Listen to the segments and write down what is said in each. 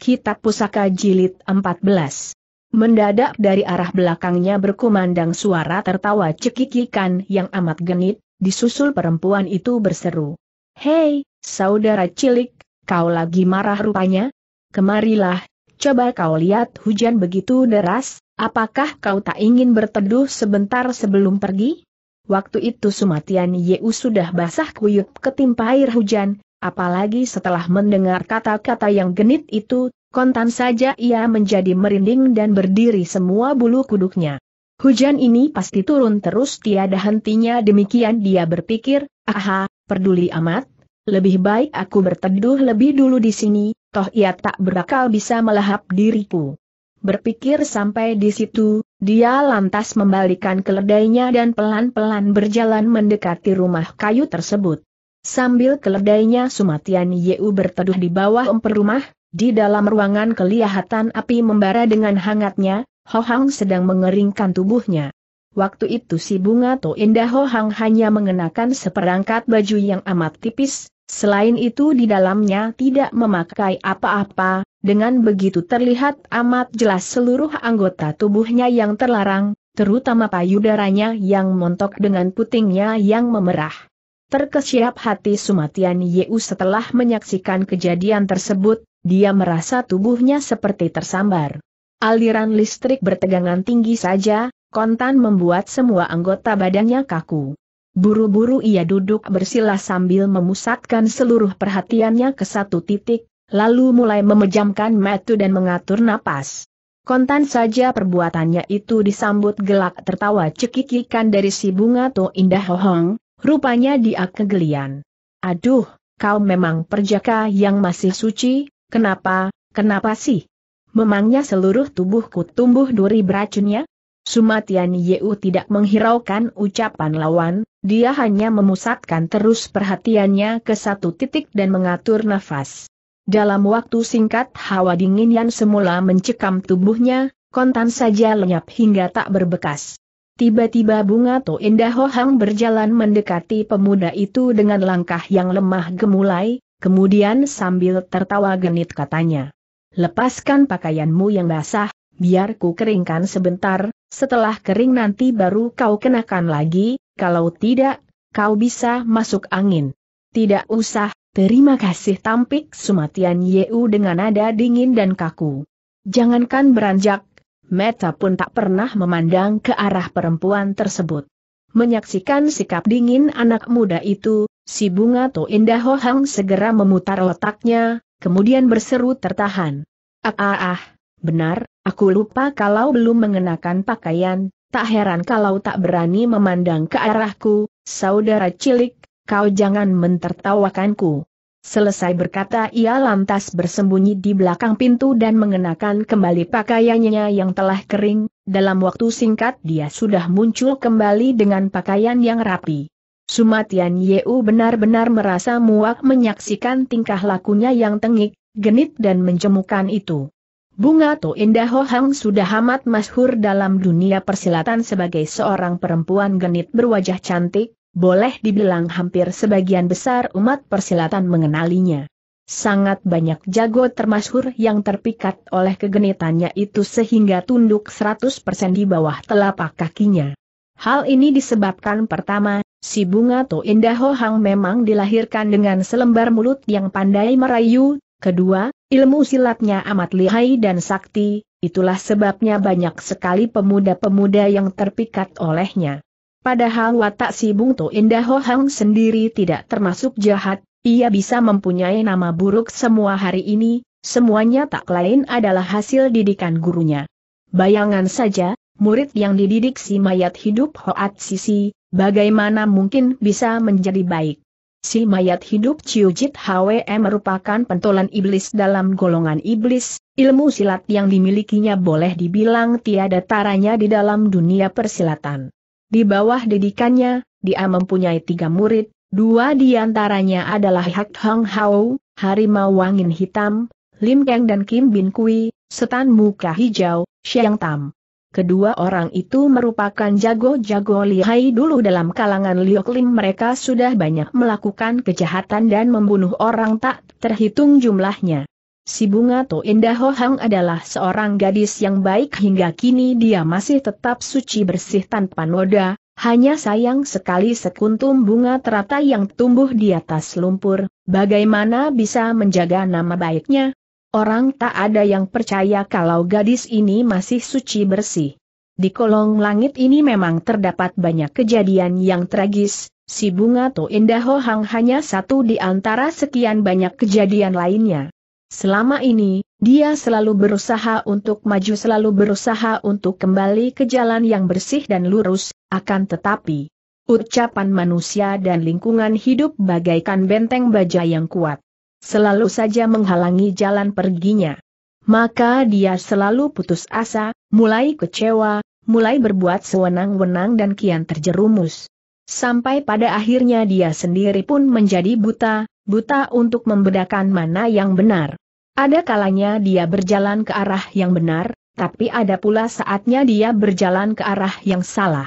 Kitab Pusaka Jilid 14. Mendadak dari arah belakangnya berkumandang suara tertawa cekikikan yang amat genit, disusul perempuan itu berseru. Hei, saudara cilik, kau lagi marah rupanya? Kemarilah, coba kau lihat hujan begitu deras, apakah kau tak ingin berteduh sebentar sebelum pergi? Waktu itu Sumatian Yeu sudah basah kuyup ketimpa air hujan, Apalagi setelah mendengar kata-kata yang genit itu, kontan saja ia menjadi merinding dan berdiri semua bulu kuduknya. Hujan ini pasti turun terus tiada hentinya demikian dia berpikir, aha, peduli amat, lebih baik aku berteduh lebih dulu di sini, toh ia tak berakal bisa melahap diriku. Berpikir sampai di situ, dia lantas membalikan keledainya dan pelan-pelan berjalan mendekati rumah kayu tersebut. Sambil keledainya Sumatian Yeu berteduh di bawah emper rumah, di dalam ruangan kelihatan api membara dengan hangatnya, Hohang sedang mengeringkan tubuhnya. Waktu itu si bunga to indah Hang hanya mengenakan seperangkat baju yang amat tipis, selain itu di dalamnya tidak memakai apa-apa, dengan begitu terlihat amat jelas seluruh anggota tubuhnya yang terlarang, terutama payudaranya yang montok dengan putingnya yang memerah. Terkesiap hati Sumatian Yeu setelah menyaksikan kejadian tersebut, dia merasa tubuhnya seperti tersambar. Aliran listrik bertegangan tinggi saja, kontan membuat semua anggota badannya kaku. Buru-buru ia duduk bersila sambil memusatkan seluruh perhatiannya ke satu titik, lalu mulai memejamkan metu dan mengatur napas. Kontan saja perbuatannya itu disambut gelak tertawa cekikikan dari si bunga To Indah Hohong, Rupanya dia kegelian. Aduh, kau memang perjaka yang masih suci, kenapa, kenapa sih? Memangnya seluruh tubuhku tumbuh duri beracunnya? Sumatian Yeu tidak menghiraukan ucapan lawan, dia hanya memusatkan terus perhatiannya ke satu titik dan mengatur nafas. Dalam waktu singkat hawa dingin yang semula mencekam tubuhnya, kontan saja lenyap hingga tak berbekas. Tiba-tiba bunga To Indah Hohang berjalan mendekati pemuda itu dengan langkah yang lemah gemulai, kemudian sambil tertawa genit katanya. Lepaskan pakaianmu yang basah, biar ku keringkan sebentar, setelah kering nanti baru kau kenakan lagi, kalau tidak, kau bisa masuk angin. Tidak usah, terima kasih tampik sumatian Yeu dengan nada dingin dan kaku. Jangankan beranjak, Meta pun tak pernah memandang ke arah perempuan tersebut. Menyaksikan sikap dingin anak muda itu, si bunga To Indah Hohang segera memutar otaknya, kemudian berseru tertahan. Ah ah ah, benar, aku lupa kalau belum mengenakan pakaian, tak heran kalau tak berani memandang ke arahku, saudara cilik, kau jangan mentertawakanku. Selesai berkata ia lantas bersembunyi di belakang pintu dan mengenakan kembali pakaiannya yang telah kering, dalam waktu singkat dia sudah muncul kembali dengan pakaian yang rapi. Sumatian Yeu benar-benar merasa muak menyaksikan tingkah lakunya yang tengik, genit dan menjemukan itu. Bunga To Indah Ho sudah amat masyhur dalam dunia persilatan sebagai seorang perempuan genit berwajah cantik, boleh dibilang hampir sebagian besar umat persilatan mengenalinya. Sangat banyak jago termasyhur yang terpikat oleh kegenitannya itu sehingga tunduk 100% di bawah telapak kakinya. Hal ini disebabkan pertama, si bunga To Indah Ho Hang memang dilahirkan dengan selembar mulut yang pandai merayu, kedua, ilmu silatnya amat lihai dan sakti, itulah sebabnya banyak sekali pemuda-pemuda yang terpikat olehnya. Padahal watak si To Indah Ho Hang sendiri tidak termasuk jahat, ia bisa mempunyai nama buruk semua hari ini, semuanya tak lain adalah hasil didikan gurunya. Bayangan saja, murid yang dididik si mayat hidup Hoat Sisi, bagaimana mungkin bisa menjadi baik. Si mayat hidup Ciujit Hwe merupakan pentolan iblis dalam golongan iblis, ilmu silat yang dimilikinya boleh dibilang tiada taranya di dalam dunia persilatan. Di bawah didikannya, dia mempunyai tiga murid, dua di antaranya adalah Hak Hong Hao, Harimau Wangin Hitam, Lim Kang dan Kim Bin Kui, Setan Muka Hijau, Xiang Tam. Kedua orang itu merupakan jago-jago lihai dulu dalam kalangan Lim. mereka sudah banyak melakukan kejahatan dan membunuh orang tak terhitung jumlahnya. Si Bunga To Indah Hang adalah seorang gadis yang baik hingga kini dia masih tetap suci bersih tanpa noda, hanya sayang sekali sekuntum bunga teratai yang tumbuh di atas lumpur, bagaimana bisa menjaga nama baiknya? Orang tak ada yang percaya kalau gadis ini masih suci bersih. Di kolong langit ini memang terdapat banyak kejadian yang tragis, si bunga To Indah Hang hanya satu di antara sekian banyak kejadian lainnya. Selama ini, dia selalu berusaha untuk maju selalu berusaha untuk kembali ke jalan yang bersih dan lurus, akan tetapi, ucapan manusia dan lingkungan hidup bagaikan benteng baja yang kuat. Selalu saja menghalangi jalan perginya. Maka dia selalu putus asa, mulai kecewa, mulai berbuat sewenang-wenang dan kian terjerumus. Sampai pada akhirnya dia sendiri pun menjadi buta, buta untuk membedakan mana yang benar. Ada kalanya dia berjalan ke arah yang benar, tapi ada pula saatnya dia berjalan ke arah yang salah.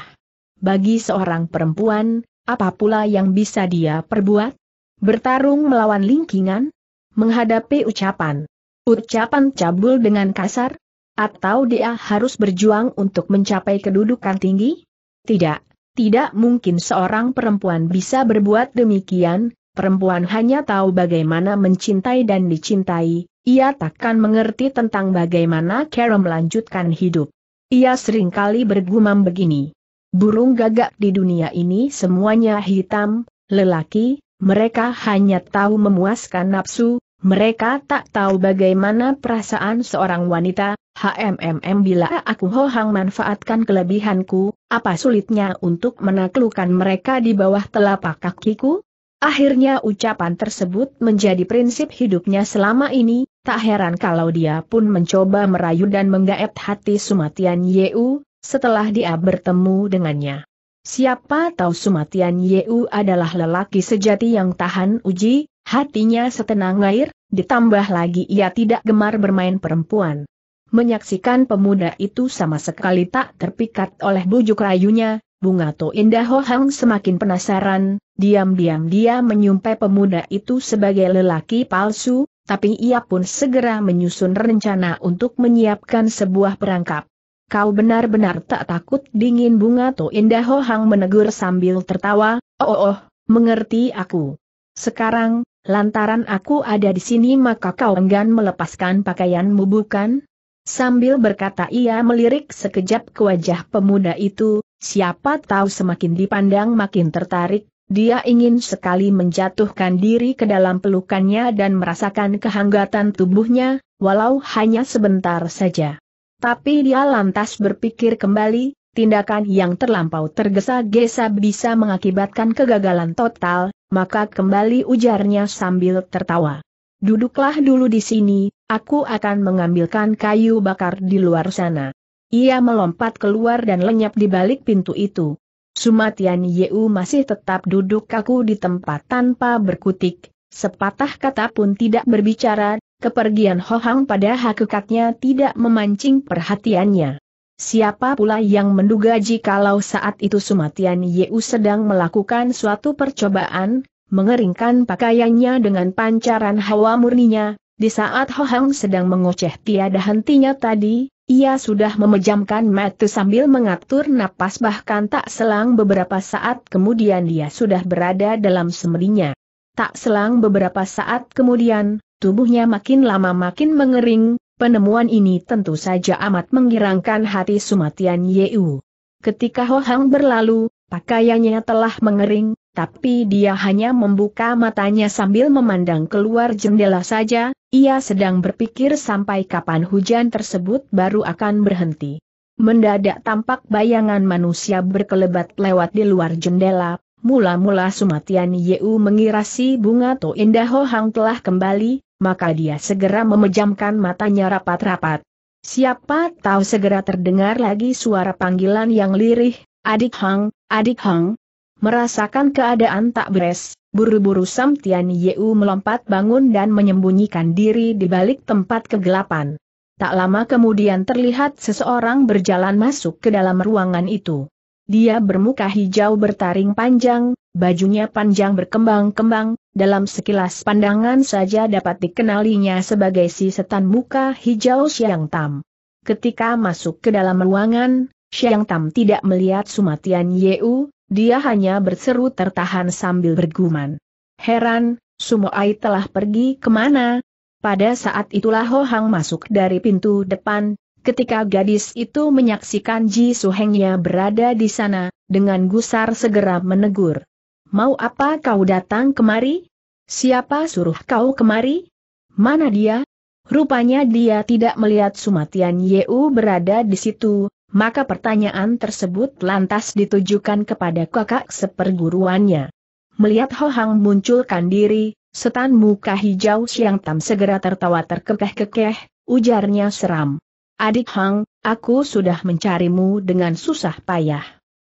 Bagi seorang perempuan, apa pula yang bisa dia perbuat? Bertarung melawan lingkingan? Menghadapi ucapan? Ucapan cabul dengan kasar? Atau dia harus berjuang untuk mencapai kedudukan tinggi? Tidak, tidak mungkin seorang perempuan bisa berbuat demikian, perempuan hanya tahu bagaimana mencintai dan dicintai, ia takkan mengerti tentang bagaimana cara melanjutkan hidup. Ia seringkali bergumam begini. Burung gagak di dunia ini semuanya hitam, lelaki, mereka hanya tahu memuaskan nafsu, mereka tak tahu bagaimana perasaan seorang wanita, HMMM bila aku hohang manfaatkan kelebihanku, apa sulitnya untuk menaklukkan mereka di bawah telapak kakiku? Akhirnya ucapan tersebut menjadi prinsip hidupnya selama ini, tak heran kalau dia pun mencoba merayu dan menggaet hati Sumatian Yeu, setelah dia bertemu dengannya. Siapa tahu Sumatian Yeu adalah lelaki sejati yang tahan uji, Hatinya setenang air, ditambah lagi ia tidak gemar bermain perempuan. Menyaksikan pemuda itu sama sekali tak terpikat oleh bujuk rayunya, Bunga To Indah Ho Hang semakin penasaran, diam-diam dia menyumpai pemuda itu sebagai lelaki palsu, tapi ia pun segera menyusun rencana untuk menyiapkan sebuah perangkap. Kau benar-benar tak takut dingin Bunga To Indah Ho Hang menegur sambil tertawa, oh oh, oh mengerti aku. Sekarang, Lantaran aku ada di sini maka kau enggan melepaskan pakaianmu bukan? Sambil berkata ia melirik sekejap ke wajah pemuda itu, siapa tahu semakin dipandang makin tertarik, dia ingin sekali menjatuhkan diri ke dalam pelukannya dan merasakan kehangatan tubuhnya, walau hanya sebentar saja. Tapi dia lantas berpikir kembali, tindakan yang terlampau tergesa-gesa bisa mengakibatkan kegagalan total, maka kembali ujarnya sambil tertawa. Duduklah dulu di sini, aku akan mengambilkan kayu bakar di luar sana. Ia melompat keluar dan lenyap di balik pintu itu. Sumatian Yeu masih tetap duduk kaku di tempat tanpa berkutik, sepatah kata pun tidak berbicara, kepergian Hohang pada hakikatnya tidak memancing perhatiannya. Siapa pula yang menduga jikalau saat itu Sumatian Yeu sedang melakukan suatu percobaan, mengeringkan pakaiannya dengan pancaran hawa murninya, di saat Ho Hang sedang mengoceh tiada hentinya tadi, ia sudah memejamkan mata sambil mengatur napas bahkan tak selang beberapa saat kemudian dia sudah berada dalam semerinya. Tak selang beberapa saat kemudian, tubuhnya makin lama makin mengering, penemuan ini tentu saja amat menggirangkan hati Sumatian Yeu. Ketika Ho Hang berlalu, pakaiannya telah mengering, tapi dia hanya membuka matanya sambil memandang keluar jendela saja, ia sedang berpikir sampai kapan hujan tersebut baru akan berhenti. Mendadak tampak bayangan manusia berkelebat lewat di luar jendela, mula-mula Sumatian Yeu mengira si bunga To Indaho Hang telah kembali, maka dia segera memejamkan matanya rapat-rapat. Siapa tahu segera terdengar lagi suara panggilan yang lirih, adik Hang, adik Hang, Merasakan keadaan tak beres, buru-buru Sam Tian Yeu melompat bangun dan menyembunyikan diri di balik tempat kegelapan. Tak lama kemudian terlihat seseorang berjalan masuk ke dalam ruangan itu. Dia bermuka hijau bertaring panjang, bajunya panjang berkembang-kembang, dalam sekilas pandangan saja dapat dikenalinya sebagai si setan muka hijau Siang Tam. Ketika masuk ke dalam ruangan, Siang Tam tidak melihat Sumatian Yeu, dia hanya berseru tertahan sambil bergumam. Heran, Sumoai telah pergi kemana? Pada saat itulah Ho Hang masuk dari pintu depan, ketika gadis itu menyaksikan Ji Su Hengnya berada di sana, dengan gusar segera menegur. Mau apa kau datang kemari? Siapa suruh kau kemari? Mana dia? Rupanya dia tidak melihat Sumatian Yeu berada di situ, maka pertanyaan tersebut lantas ditujukan kepada kakak seperguruannya. Melihat Ho Hang munculkan diri, setan muka hijau Siang Tam segera tertawa terkekeh-kekeh, ujarnya seram. Adik Hang, aku sudah mencarimu dengan susah payah.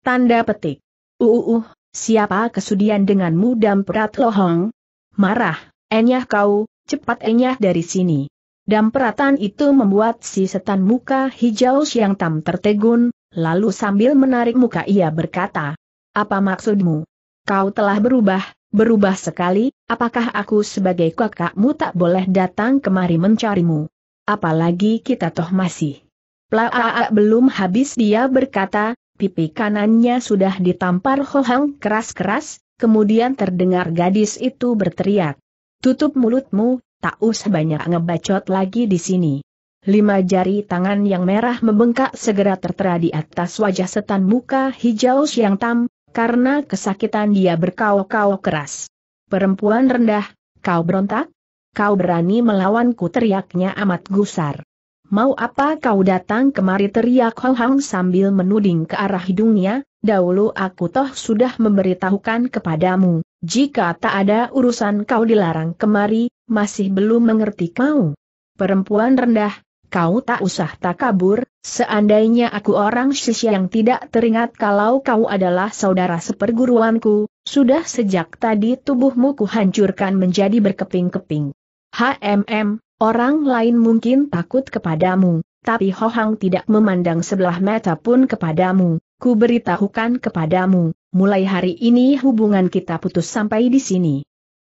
Tanda petik. uh. uh, uh siapa kesudian denganmu dan perat Hang? Marah, enyah kau, cepat enyah dari sini. Dan Damperatan itu membuat si setan muka hijau siang tam tertegun, lalu sambil menarik muka ia berkata, Apa maksudmu? Kau telah berubah, berubah sekali, apakah aku sebagai kakakmu tak boleh datang kemari mencarimu? Apalagi kita toh masih. Plaa belum habis dia berkata, pipi kanannya sudah ditampar hohang keras-keras, kemudian terdengar gadis itu berteriak. Tutup mulutmu, tak usah banyak ngebacot lagi di sini. Lima jari tangan yang merah membengkak segera tertera di atas wajah setan muka hijau siang tam, karena kesakitan dia berkau-kau keras. Perempuan rendah, kau berontak? Kau berani melawanku teriaknya amat gusar. Mau apa kau datang kemari teriak Ho Hang sambil menuding ke arah hidungnya, dahulu aku toh sudah memberitahukan kepadamu. Jika tak ada urusan kau dilarang kemari, masih belum mengerti kau. Perempuan rendah, kau tak usah tak kabur, seandainya aku orang sisya yang tidak teringat kalau kau adalah saudara seperguruanku, sudah sejak tadi tubuhmu kuhancurkan menjadi berkeping-keping. HMM, orang lain mungkin takut kepadamu, tapi Hohang tidak memandang sebelah mata pun kepadamu, ku beritahukan kepadamu, mulai hari ini hubungan kita putus sampai di sini.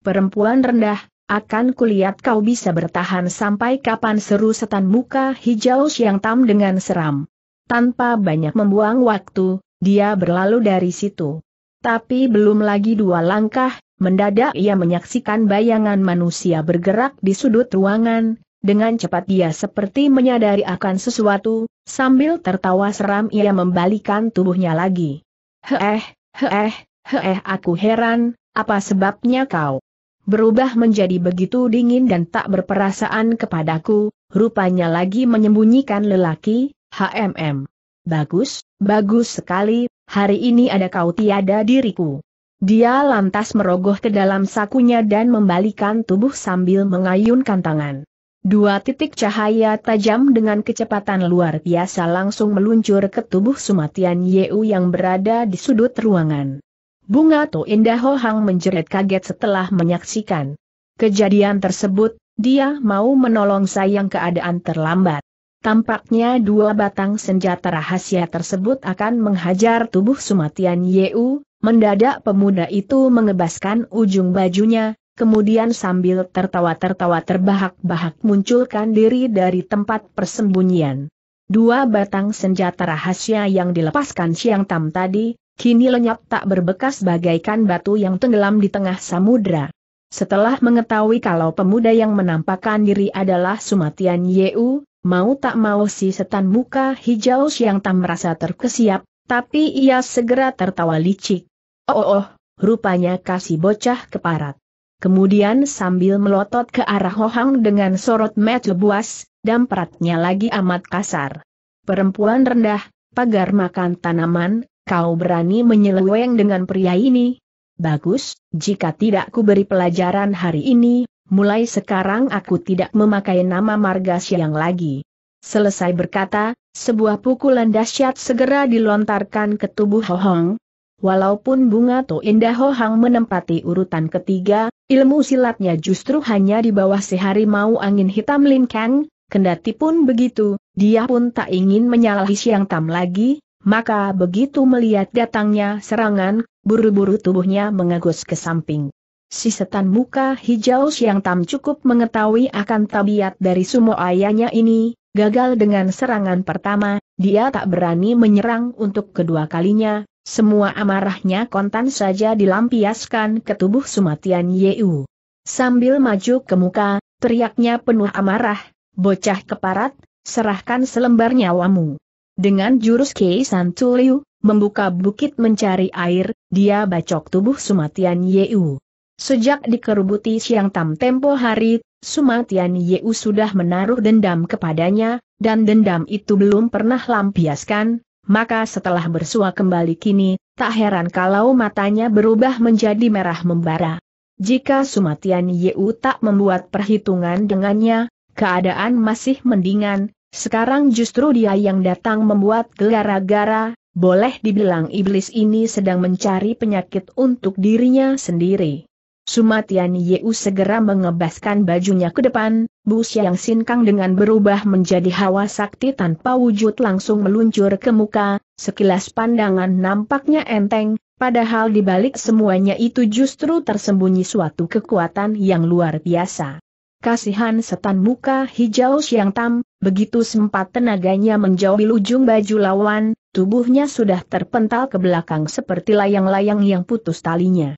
Perempuan rendah, akan kulihat kau bisa bertahan sampai kapan seru setan muka hijau siang tam dengan seram. Tanpa banyak membuang waktu, dia berlalu dari situ. Tapi belum lagi dua langkah, mendadak ia menyaksikan bayangan manusia bergerak di sudut ruangan, dengan cepat dia seperti menyadari akan sesuatu, sambil tertawa seram ia membalikan tubuhnya lagi. Heeh, heeh, heeh aku heran, apa sebabnya kau berubah menjadi begitu dingin dan tak berperasaan kepadaku, rupanya lagi menyembunyikan lelaki, HMM. Bagus, bagus sekali, hari ini ada kau tiada diriku. Dia lantas merogoh ke dalam sakunya dan membalikan tubuh sambil mengayunkan tangan. Dua titik cahaya tajam dengan kecepatan luar biasa langsung meluncur ke tubuh Sumatian Yeu yang berada di sudut ruangan. Bunga To Indah Ho Hang menjerit kaget setelah menyaksikan kejadian tersebut, dia mau menolong sayang keadaan terlambat. Tampaknya dua batang senjata rahasia tersebut akan menghajar tubuh Sumatian Yeu, mendadak pemuda itu mengebaskan ujung bajunya, Kemudian sambil tertawa-tertawa terbahak-bahak munculkan diri dari tempat persembunyian. Dua batang senjata rahasia yang dilepaskan Siang Tam tadi, kini lenyap tak berbekas bagaikan batu yang tenggelam di tengah samudra. Setelah mengetahui kalau pemuda yang menampakkan diri adalah Sumatian Yeu, mau tak mau si setan muka hijau Siang Tam merasa terkesiap, tapi ia segera tertawa licik. Oh oh, oh rupanya kasih bocah keparat. Kemudian sambil melotot ke arah Hohang dengan sorot mata buas, peratnya lagi amat kasar. Perempuan rendah, pagar makan tanaman, kau berani menyeleweng dengan pria ini? Bagus, jika tidak ku beri pelajaran hari ini, mulai sekarang aku tidak memakai nama marga siang lagi. Selesai berkata, sebuah pukulan dahsyat segera dilontarkan ke tubuh Hohong, Walaupun bunga To Indah Ho Hang menempati urutan ketiga, ilmu silatnya justru hanya di bawah sehari mau angin hitam Lin Kang, kendati pun begitu, dia pun tak ingin menyalahi Siang Tam lagi, maka begitu melihat datangnya serangan, buru-buru tubuhnya mengagus ke samping. Si setan muka hijau Siang Tam cukup mengetahui akan tabiat dari sumo ayahnya ini, Gagal dengan serangan pertama, dia tak berani menyerang untuk kedua kalinya, semua amarahnya kontan saja dilampiaskan ke tubuh Sumatian Yeu. Sambil maju ke muka, teriaknya penuh amarah, bocah keparat, serahkan selembar nyawamu. Dengan jurus Kei Tuliu, membuka bukit mencari air, dia bacok tubuh Sumatian Yeu. Sejak dikerubuti siang tam tempo hari, Sumatian Yeu sudah menaruh dendam kepadanya, dan dendam itu belum pernah lampiaskan, maka setelah bersua kembali kini, tak heran kalau matanya berubah menjadi merah membara. Jika Sumatian Yeu tak membuat perhitungan dengannya, keadaan masih mendingan, sekarang justru dia yang datang membuat gara-gara, boleh dibilang iblis ini sedang mencari penyakit untuk dirinya sendiri. Sumatian Yeu segera mengebaskan bajunya ke depan, Bu Xiang sinkang dengan berubah menjadi hawa sakti tanpa wujud langsung meluncur ke muka, sekilas pandangan nampaknya enteng, padahal di balik semuanya itu justru tersembunyi suatu kekuatan yang luar biasa. Kasihan setan muka hijau siang Tam, begitu sempat tenaganya menjauhi ujung baju lawan, tubuhnya sudah terpental ke belakang seperti layang-layang yang putus talinya.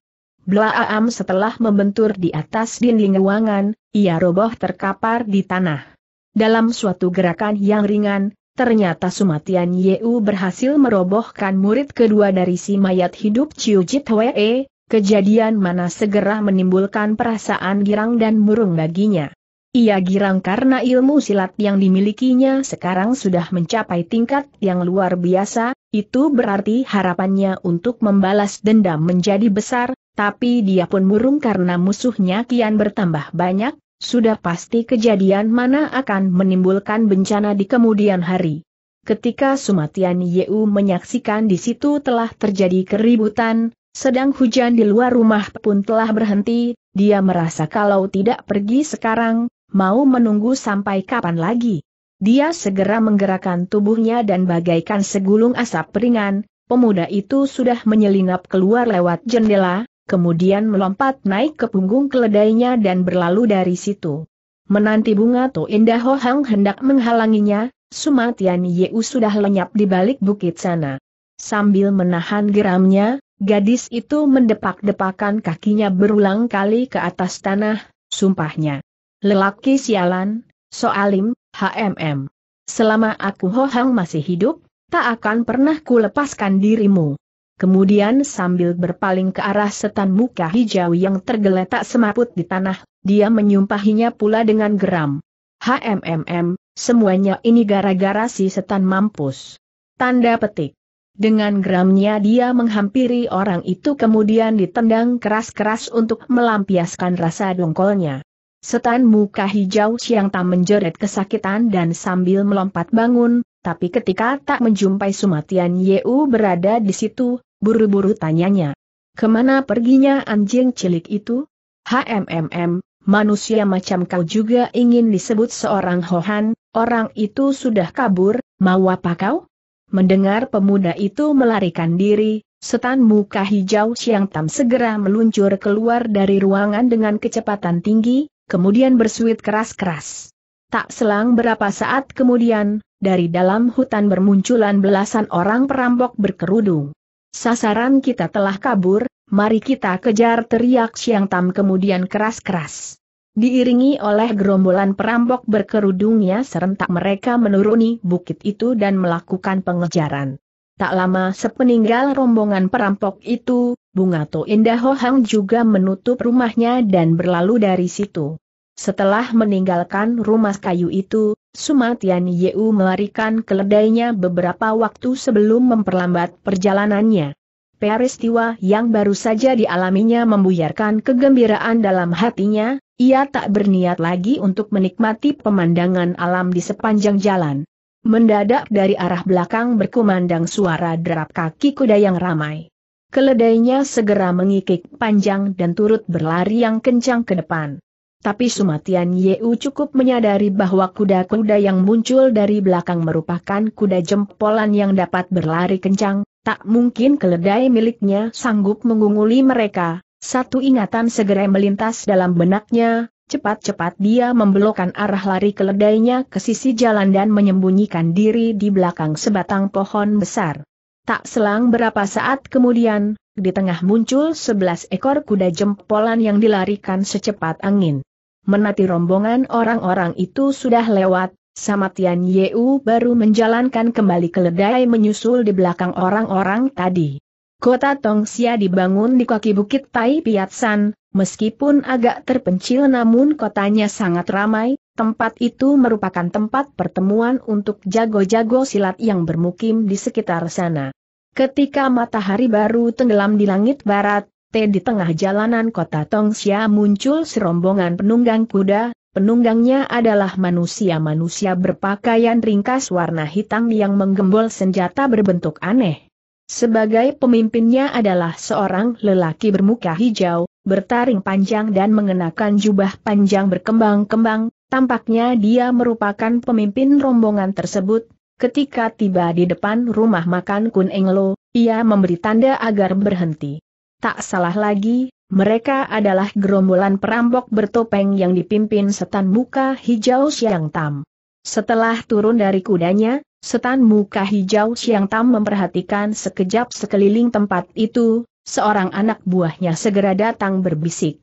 Blaam setelah membentur di atas dinding ruangan, ia roboh terkapar di tanah. Dalam suatu gerakan yang ringan, ternyata Sumatian Yeu berhasil merobohkan murid kedua dari si mayat hidup Chiu Jit Wee, kejadian mana segera menimbulkan perasaan girang dan murung baginya. Ia girang karena ilmu silat yang dimilikinya sekarang sudah mencapai tingkat yang luar biasa, itu berarti harapannya untuk membalas dendam menjadi besar, tapi dia pun murung karena musuhnya kian bertambah banyak, sudah pasti kejadian mana akan menimbulkan bencana di kemudian hari. Ketika Sumatian Yeu menyaksikan di situ telah terjadi keributan, sedang hujan di luar rumah pun telah berhenti, dia merasa kalau tidak pergi sekarang, mau menunggu sampai kapan lagi. Dia segera menggerakkan tubuhnya dan bagaikan segulung asap ringan, pemuda itu sudah menyelinap keluar lewat jendela, kemudian melompat naik ke punggung keledainya dan berlalu dari situ. Menanti bunga To Indah Ho Hang hendak menghalanginya, Sumatian Yeu sudah lenyap di balik bukit sana. Sambil menahan geramnya, gadis itu mendepak-depakan kakinya berulang kali ke atas tanah, sumpahnya. Lelaki sialan, soalim, HMM. Selama aku Ho Hang masih hidup, tak akan pernah ku lepaskan dirimu. Kemudian sambil berpaling ke arah setan muka hijau yang tergeletak semaput di tanah, dia menyumpahinya pula dengan geram. HMMM, semuanya ini gara-gara si setan mampus. Tanda petik. Dengan geramnya dia menghampiri orang itu kemudian ditendang keras-keras untuk melampiaskan rasa dongkolnya. Setan muka hijau siang tak menjerit kesakitan dan sambil melompat bangun, tapi ketika tak menjumpai Sumatian Yeu berada di situ, buru-buru tanyanya. Kemana perginya anjing cilik itu? HMMM, manusia macam kau juga ingin disebut seorang Hohan, orang itu sudah kabur, mau apa kau? Mendengar pemuda itu melarikan diri, setan muka hijau siang tam segera meluncur keluar dari ruangan dengan kecepatan tinggi, kemudian bersuit keras-keras. Tak selang berapa saat kemudian, dari dalam hutan bermunculan belasan orang perampok berkerudung. Sasaran kita telah kabur, mari kita kejar teriak Siang Tam kemudian keras-keras. Diiringi oleh gerombolan perampok berkerudungnya serentak mereka menuruni bukit itu dan melakukan pengejaran. Tak lama sepeninggal rombongan perampok itu, Bungato Indah Hohang juga menutup rumahnya dan berlalu dari situ. Setelah meninggalkan rumah kayu itu, Sumatian Yeu melarikan keledainya beberapa waktu sebelum memperlambat perjalanannya. Peristiwa yang baru saja dialaminya membuyarkan kegembiraan dalam hatinya, ia tak berniat lagi untuk menikmati pemandangan alam di sepanjang jalan. Mendadak dari arah belakang berkumandang suara derap kaki kuda yang ramai. Keledainya segera mengikik panjang dan turut berlari yang kencang ke depan. Tapi Sumatian Yeu cukup menyadari bahwa kuda-kuda yang muncul dari belakang merupakan kuda jempolan yang dapat berlari kencang, tak mungkin keledai miliknya sanggup mengunguli mereka. Satu ingatan segera melintas dalam benaknya, cepat-cepat dia membelokkan arah lari keledainya ke sisi jalan dan menyembunyikan diri di belakang sebatang pohon besar. Tak selang berapa saat kemudian, di tengah muncul sebelas ekor kuda jempolan yang dilarikan secepat angin menati rombongan orang-orang itu sudah lewat, sama Tian Yeu baru menjalankan kembali keledai menyusul di belakang orang-orang tadi. Kota Tongsia dibangun di kaki bukit Tai Piatsan, meskipun agak terpencil namun kotanya sangat ramai, tempat itu merupakan tempat pertemuan untuk jago-jago silat yang bermukim di sekitar sana. Ketika matahari baru tenggelam di langit barat, di tengah jalanan kota Tongxia muncul serombongan penunggang kuda, penunggangnya adalah manusia-manusia berpakaian ringkas warna hitam yang menggembol senjata berbentuk aneh. Sebagai pemimpinnya adalah seorang lelaki bermuka hijau, bertaring panjang dan mengenakan jubah panjang berkembang-kembang, tampaknya dia merupakan pemimpin rombongan tersebut. Ketika tiba di depan rumah makan Kun Englo, ia memberi tanda agar berhenti. Tak salah lagi, mereka adalah gerombolan perampok bertopeng yang dipimpin setan muka hijau Siang Tam. Setelah turun dari kudanya, setan muka hijau Siang Tam memperhatikan sekejap sekeliling tempat itu, seorang anak buahnya segera datang berbisik.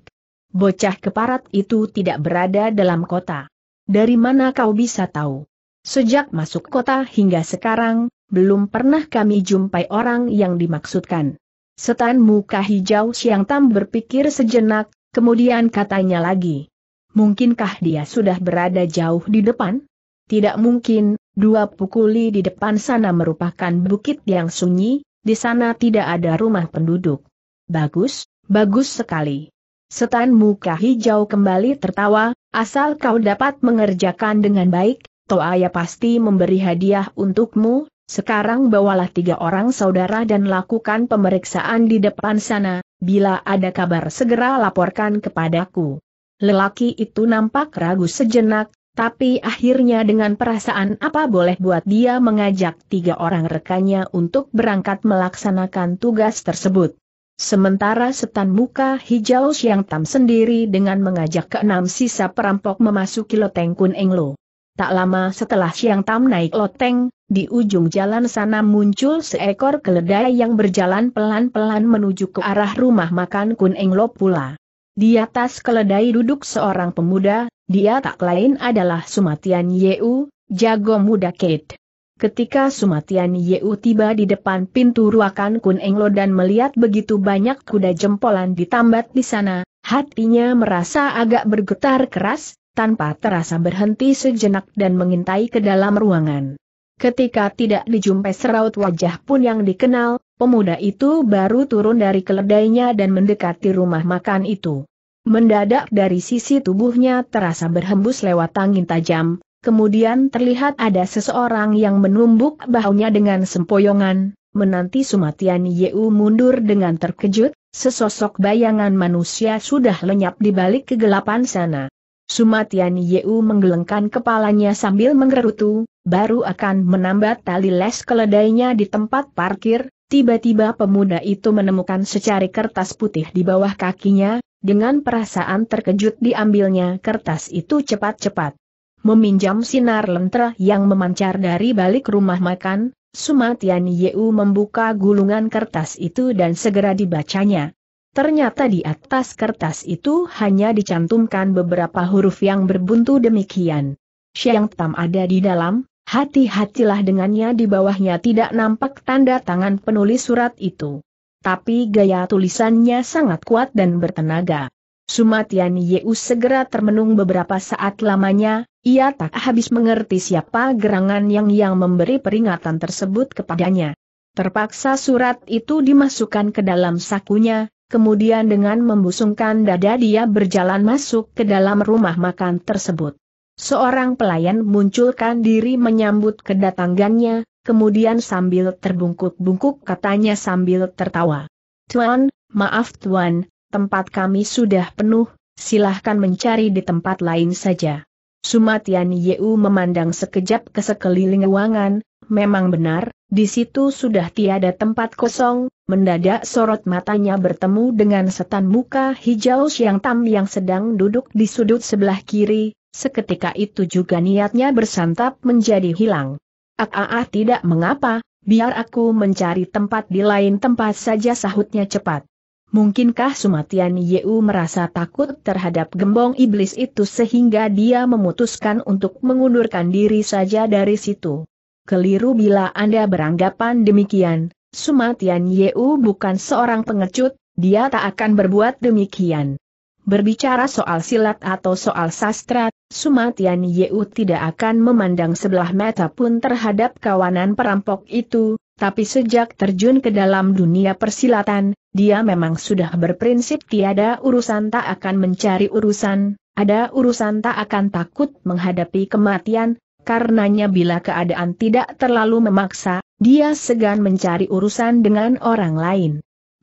Bocah keparat itu tidak berada dalam kota. Dari mana kau bisa tahu? Sejak masuk kota hingga sekarang, belum pernah kami jumpai orang yang dimaksudkan. Setan muka hijau Siang Tam berpikir sejenak, kemudian katanya lagi. Mungkinkah dia sudah berada jauh di depan? Tidak mungkin, dua pukuli di depan sana merupakan bukit yang sunyi, di sana tidak ada rumah penduduk. Bagus, bagus sekali. Setan muka hijau kembali tertawa, asal kau dapat mengerjakan dengan baik, Toaya pasti memberi hadiah untukmu, sekarang bawalah tiga orang saudara dan lakukan pemeriksaan di depan sana, bila ada kabar segera laporkan kepadaku. Lelaki itu nampak ragu sejenak, tapi akhirnya dengan perasaan apa boleh buat dia mengajak tiga orang rekannya untuk berangkat melaksanakan tugas tersebut. Sementara setan muka hijau Siang Tam sendiri dengan mengajak keenam sisa perampok memasuki loteng Kun Englo. Tak lama setelah Siang Tam naik loteng, di ujung jalan sana muncul seekor keledai yang berjalan pelan-pelan menuju ke arah rumah makan Kun Eng Lo pula. Di atas keledai duduk seorang pemuda, dia tak lain adalah Sumatian Yeu, jago muda Kate. Ketika Sumatian Yeu tiba di depan pintu ruakan Kun Eng Lo dan melihat begitu banyak kuda jempolan ditambat di sana, hatinya merasa agak bergetar keras, tanpa terasa berhenti sejenak dan mengintai ke dalam ruangan. Ketika tidak dijumpai seraut wajah pun yang dikenal, pemuda itu baru turun dari keledainya dan mendekati rumah makan itu. Mendadak dari sisi tubuhnya terasa berhembus lewat angin tajam, kemudian terlihat ada seseorang yang menumbuk bahunya dengan sempoyongan, menanti Sumatian Yeu mundur dengan terkejut, sesosok bayangan manusia sudah lenyap di balik kegelapan sana. Sumatian Yeu menggelengkan kepalanya sambil menggerutu, baru akan menambah tali les keledainya di tempat parkir, tiba-tiba pemuda itu menemukan secari kertas putih di bawah kakinya, dengan perasaan terkejut diambilnya kertas itu cepat-cepat. Meminjam sinar lentera yang memancar dari balik rumah makan, Sumatian Yeu membuka gulungan kertas itu dan segera dibacanya. Ternyata di atas kertas itu hanya dicantumkan beberapa huruf yang berbuntu demikian. Siang Tam ada di dalam, hati-hatilah dengannya di bawahnya tidak nampak tanda tangan penulis surat itu. Tapi gaya tulisannya sangat kuat dan bertenaga. Sumatian Yeu segera termenung beberapa saat lamanya, ia tak habis mengerti siapa gerangan yang yang memberi peringatan tersebut kepadanya. Terpaksa surat itu dimasukkan ke dalam sakunya, kemudian dengan membusungkan dada dia berjalan masuk ke dalam rumah makan tersebut. Seorang pelayan munculkan diri menyambut kedatangannya, kemudian sambil terbungkuk-bungkuk katanya sambil tertawa. Tuan, maaf Tuan, tempat kami sudah penuh, silahkan mencari di tempat lain saja. Sumatian Yeu memandang sekejap ke sekeliling ruangan, memang benar, di situ sudah tiada tempat kosong, mendadak sorot matanya bertemu dengan setan muka hijau siang tam yang sedang duduk di sudut sebelah kiri, seketika itu juga niatnya bersantap menjadi hilang. Ah, ah, ah tidak mengapa, biar aku mencari tempat di lain tempat saja sahutnya cepat. Mungkinkah Sumatian Yeu merasa takut terhadap gembong iblis itu sehingga dia memutuskan untuk mengundurkan diri saja dari situ keliru bila Anda beranggapan demikian, Sumatian Yeu bukan seorang pengecut, dia tak akan berbuat demikian. Berbicara soal silat atau soal sastra, Sumatian Yeu tidak akan memandang sebelah mata pun terhadap kawanan perampok itu, tapi sejak terjun ke dalam dunia persilatan, dia memang sudah berprinsip tiada urusan tak akan mencari urusan, ada urusan tak akan takut menghadapi kematian, Karenanya bila keadaan tidak terlalu memaksa, dia segan mencari urusan dengan orang lain.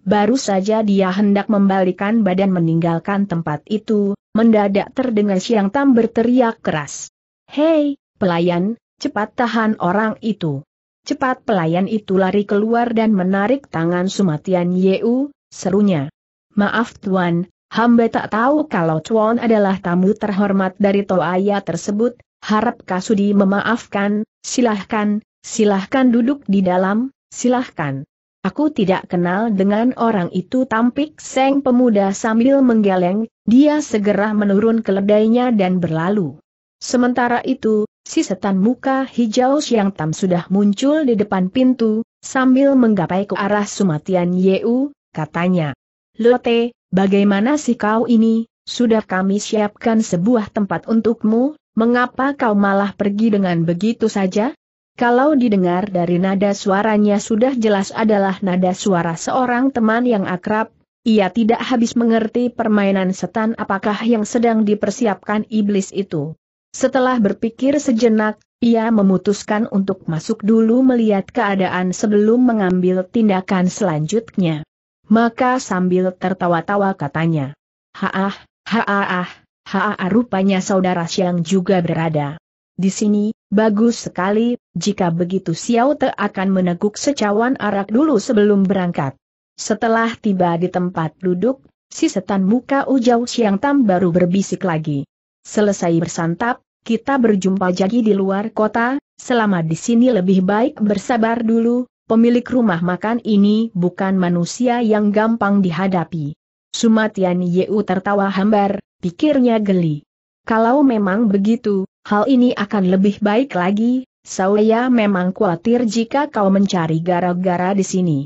Baru saja dia hendak membalikan badan meninggalkan tempat itu, mendadak terdengar siang tam berteriak keras. Hei, pelayan, cepat tahan orang itu. Cepat pelayan itu lari keluar dan menarik tangan Sumatian Yeu, serunya. Maaf tuan, hamba tak tahu kalau Tuan adalah tamu terhormat dari Toaya tersebut, harap Kasudi memaafkan, silahkan, silahkan duduk di dalam, silahkan. Aku tidak kenal dengan orang itu tampik seng pemuda sambil menggeleng, dia segera menurun keledainya dan berlalu. Sementara itu, si setan muka hijau siang tam sudah muncul di depan pintu, sambil menggapai ke arah Sumatian Yeu, katanya. Lote, bagaimana sih kau ini, sudah kami siapkan sebuah tempat untukmu, Mengapa kau malah pergi dengan begitu saja? Kalau didengar dari nada suaranya sudah jelas adalah nada suara seorang teman yang akrab, ia tidak habis mengerti permainan setan apakah yang sedang dipersiapkan iblis itu. Setelah berpikir sejenak, ia memutuskan untuk masuk dulu melihat keadaan sebelum mengambil tindakan selanjutnya. Maka sambil tertawa-tawa katanya, Haah, haah, Haa rupanya saudara Siang juga berada. Di sini, bagus sekali, jika begitu Xiao Te akan meneguk secawan arak dulu sebelum berangkat. Setelah tiba di tempat duduk, si setan muka ujau Siang Tam baru berbisik lagi. Selesai bersantap, kita berjumpa lagi di luar kota, selama di sini lebih baik bersabar dulu, pemilik rumah makan ini bukan manusia yang gampang dihadapi. Sumatian Yeu tertawa hambar, pikirnya geli. Kalau memang begitu, hal ini akan lebih baik lagi, saya memang khawatir jika kau mencari gara-gara di sini.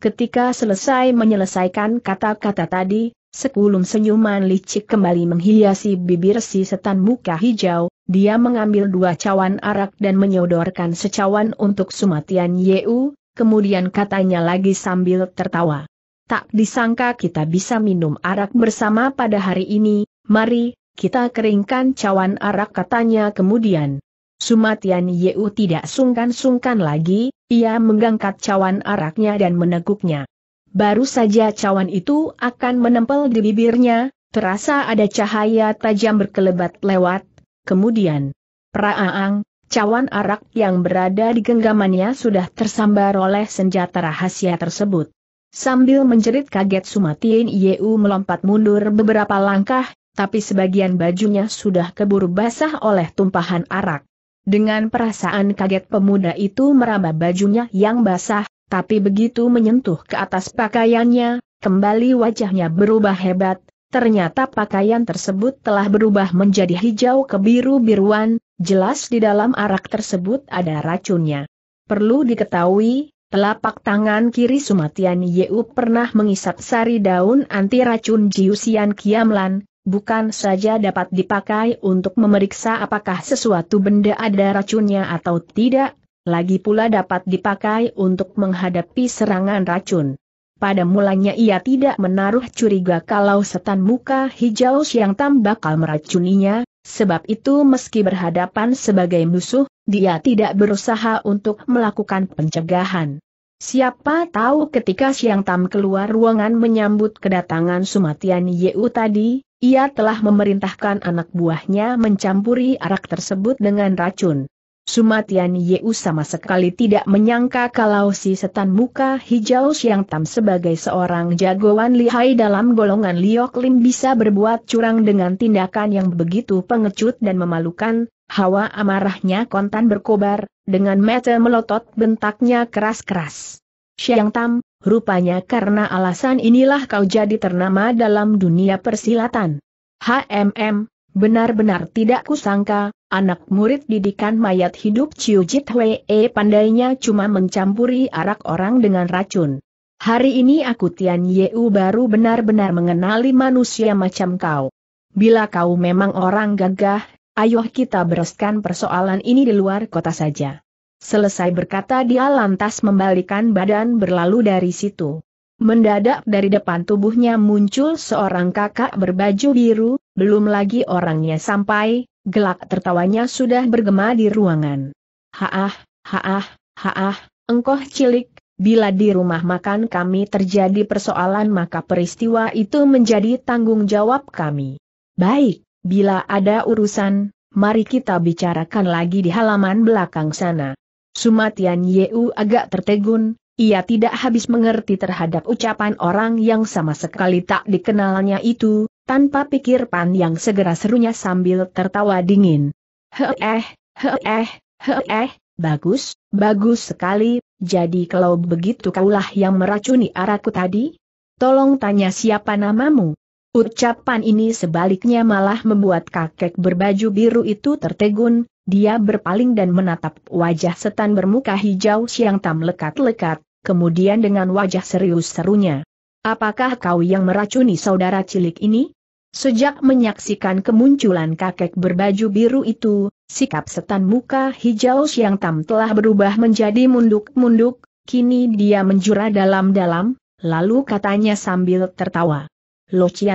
Ketika selesai menyelesaikan kata-kata tadi, sekulum senyuman licik kembali menghiasi bibir si setan muka hijau, dia mengambil dua cawan arak dan menyodorkan secawan untuk Sumatian Yeu, kemudian katanya lagi sambil tertawa. Tak disangka kita bisa minum arak bersama pada hari ini, Mari, kita keringkan cawan arak katanya kemudian. Sumatian Yeu tidak sungkan-sungkan lagi, ia mengangkat cawan araknya dan meneguknya. Baru saja cawan itu akan menempel di bibirnya, terasa ada cahaya tajam berkelebat lewat, kemudian. Praaang, cawan arak yang berada di genggamannya sudah tersambar oleh senjata rahasia tersebut. Sambil menjerit kaget Sumatian Yeu melompat mundur beberapa langkah, tapi sebagian bajunya sudah keburu basah oleh tumpahan arak. Dengan perasaan kaget pemuda itu meraba bajunya yang basah, tapi begitu menyentuh ke atas pakaiannya, kembali wajahnya berubah hebat, ternyata pakaian tersebut telah berubah menjadi hijau kebiru-biruan, jelas di dalam arak tersebut ada racunnya. Perlu diketahui, Telapak tangan kiri Sumatian Yeu pernah mengisap sari daun anti racun Jiusian Kiamlan, bukan saja dapat dipakai untuk memeriksa apakah sesuatu benda ada racunnya atau tidak, lagi pula dapat dipakai untuk menghadapi serangan racun. Pada mulanya ia tidak menaruh curiga kalau setan muka hijau siang tam bakal meracuninya, sebab itu meski berhadapan sebagai musuh, dia tidak berusaha untuk melakukan pencegahan. Siapa tahu ketika Siang Tam keluar ruangan menyambut kedatangan Sumatian Yeu tadi, ia telah memerintahkan anak buahnya mencampuri arak tersebut dengan racun. Sumatian Yeu sama sekali tidak menyangka kalau si setan muka hijau Siang Tam sebagai seorang jagoan lihai dalam golongan Liok Lim bisa berbuat curang dengan tindakan yang begitu pengecut dan memalukan, hawa amarahnya kontan berkobar, dengan mata melotot bentaknya keras-keras. Siang Tam, rupanya karena alasan inilah kau jadi ternama dalam dunia persilatan. HMM, benar-benar tidak kusangka, anak murid didikan mayat hidup Ciu Jit Hwee eh, pandainya cuma mencampuri arak orang dengan racun. Hari ini aku Tian Yeu baru benar-benar mengenali manusia macam kau. Bila kau memang orang gagah, ayo kita bereskan persoalan ini di luar kota saja. Selesai berkata dia lantas membalikan badan berlalu dari situ. Mendadak dari depan tubuhnya muncul seorang kakak berbaju biru, belum lagi orangnya sampai, gelak tertawanya sudah bergema di ruangan. Haah, haah, haah, engkoh cilik, bila di rumah makan kami terjadi persoalan maka peristiwa itu menjadi tanggung jawab kami. Baik, bila ada urusan, mari kita bicarakan lagi di halaman belakang sana. Sumatian Yeu agak tertegun, ia tidak habis mengerti terhadap ucapan orang yang sama sekali tak dikenalnya itu, tanpa pikir Pan yang segera serunya sambil tertawa dingin. Heeh, heeh, heeh, bagus, bagus sekali, jadi kalau begitu kaulah yang meracuni araku tadi? Tolong tanya siapa namamu? Ucapan ini sebaliknya malah membuat kakek berbaju biru itu tertegun, dia berpaling dan menatap wajah setan bermuka hijau siang tam lekat-lekat, kemudian dengan wajah serius serunya. Apakah kau yang meracuni saudara cilik ini? Sejak menyaksikan kemunculan kakek berbaju biru itu, sikap setan muka hijau siang tam telah berubah menjadi munduk-munduk, kini dia menjura dalam-dalam, lalu katanya sambil tertawa. Lo eh,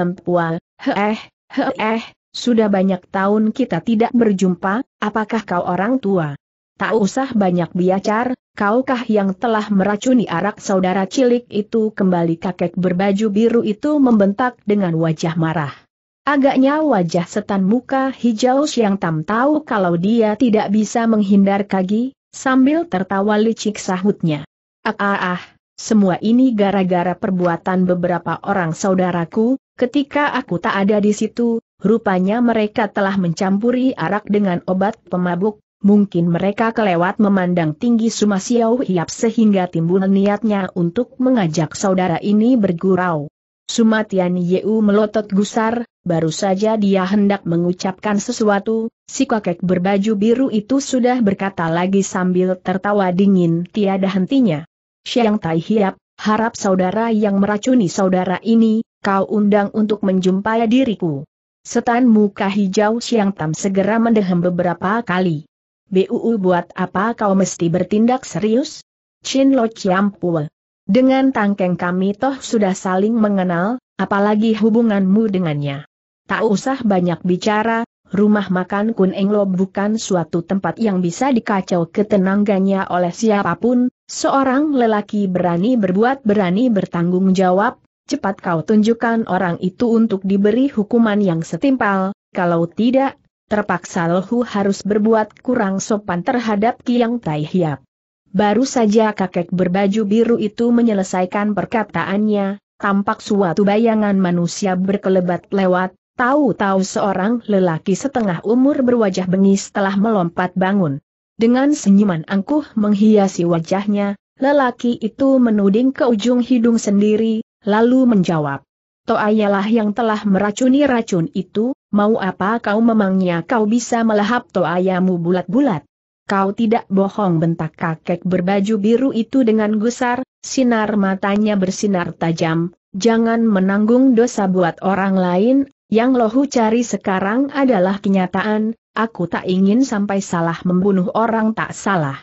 heeh, heeh, sudah banyak tahun kita tidak berjumpa, Apakah kau orang tua? Tak usah banyak biacar, kaukah yang telah meracuni arak saudara cilik itu kembali kakek berbaju biru itu membentak dengan wajah marah. Agaknya wajah setan muka hijau siang tam tahu kalau dia tidak bisa menghindar kaki, sambil tertawa licik sahutnya. Ah ah ah, semua ini gara-gara perbuatan beberapa orang saudaraku, ketika aku tak ada di situ, Rupanya mereka telah mencampuri arak dengan obat pemabuk, mungkin mereka kelewat memandang tinggi Siau Hiap sehingga timbul niatnya untuk mengajak saudara ini bergurau. Sumatian Yeu melotot gusar, baru saja dia hendak mengucapkan sesuatu, si kakek berbaju biru itu sudah berkata lagi sambil tertawa dingin tiada hentinya. Siang Tai Hiap, harap saudara yang meracuni saudara ini, kau undang untuk menjumpai diriku. Setan muka hijau Siang Tam segera mendehem beberapa kali. BUU buat apa kau mesti bertindak serius? Chin Lo Chiam Pue. Dengan tangkeng kami toh sudah saling mengenal, apalagi hubunganmu dengannya. Tak usah banyak bicara, rumah makan Kun Eng Lo bukan suatu tempat yang bisa dikacau ketenangannya oleh siapapun, seorang lelaki berani berbuat berani bertanggung jawab, cepat kau tunjukkan orang itu untuk diberi hukuman yang setimpal, kalau tidak, terpaksa Lohu harus berbuat kurang sopan terhadap Kiang Tai Hiap. Baru saja kakek berbaju biru itu menyelesaikan perkataannya, tampak suatu bayangan manusia berkelebat lewat, tahu-tahu seorang lelaki setengah umur berwajah bengis telah melompat bangun. Dengan senyuman angkuh menghiasi wajahnya, lelaki itu menuding ke ujung hidung sendiri, lalu menjawab. Toayalah yang telah meracuni racun itu, mau apa kau memangnya kau bisa melahap toayamu bulat-bulat? Kau tidak bohong bentak kakek berbaju biru itu dengan gusar, sinar matanya bersinar tajam, jangan menanggung dosa buat orang lain, yang lohu cari sekarang adalah kenyataan, aku tak ingin sampai salah membunuh orang tak salah.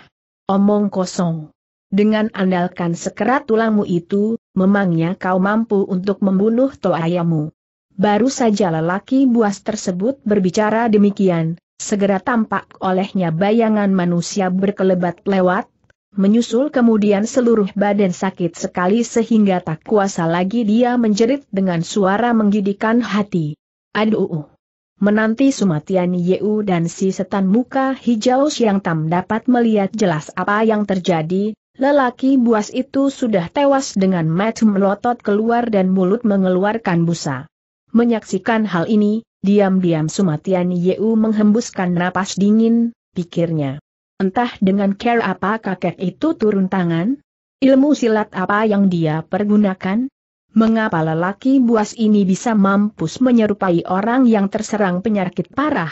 Omong kosong. Dengan andalkan sekerat tulangmu itu, memangnya kau mampu untuk membunuh toayamu. Baru saja lelaki buas tersebut berbicara demikian, segera tampak olehnya bayangan manusia berkelebat lewat, menyusul kemudian seluruh badan sakit sekali sehingga tak kuasa lagi dia menjerit dengan suara menggidikan hati. Aduh! Menanti Sumatian Yeu dan si setan muka hijau siang tam dapat melihat jelas apa yang terjadi, Lelaki buas itu sudah tewas dengan mat melotot keluar dan mulut mengeluarkan busa. Menyaksikan hal ini, diam-diam Sumatian Yeu menghembuskan napas dingin, pikirnya. Entah dengan care apa kakek itu turun tangan? Ilmu silat apa yang dia pergunakan? Mengapa lelaki buas ini bisa mampus menyerupai orang yang terserang penyakit parah?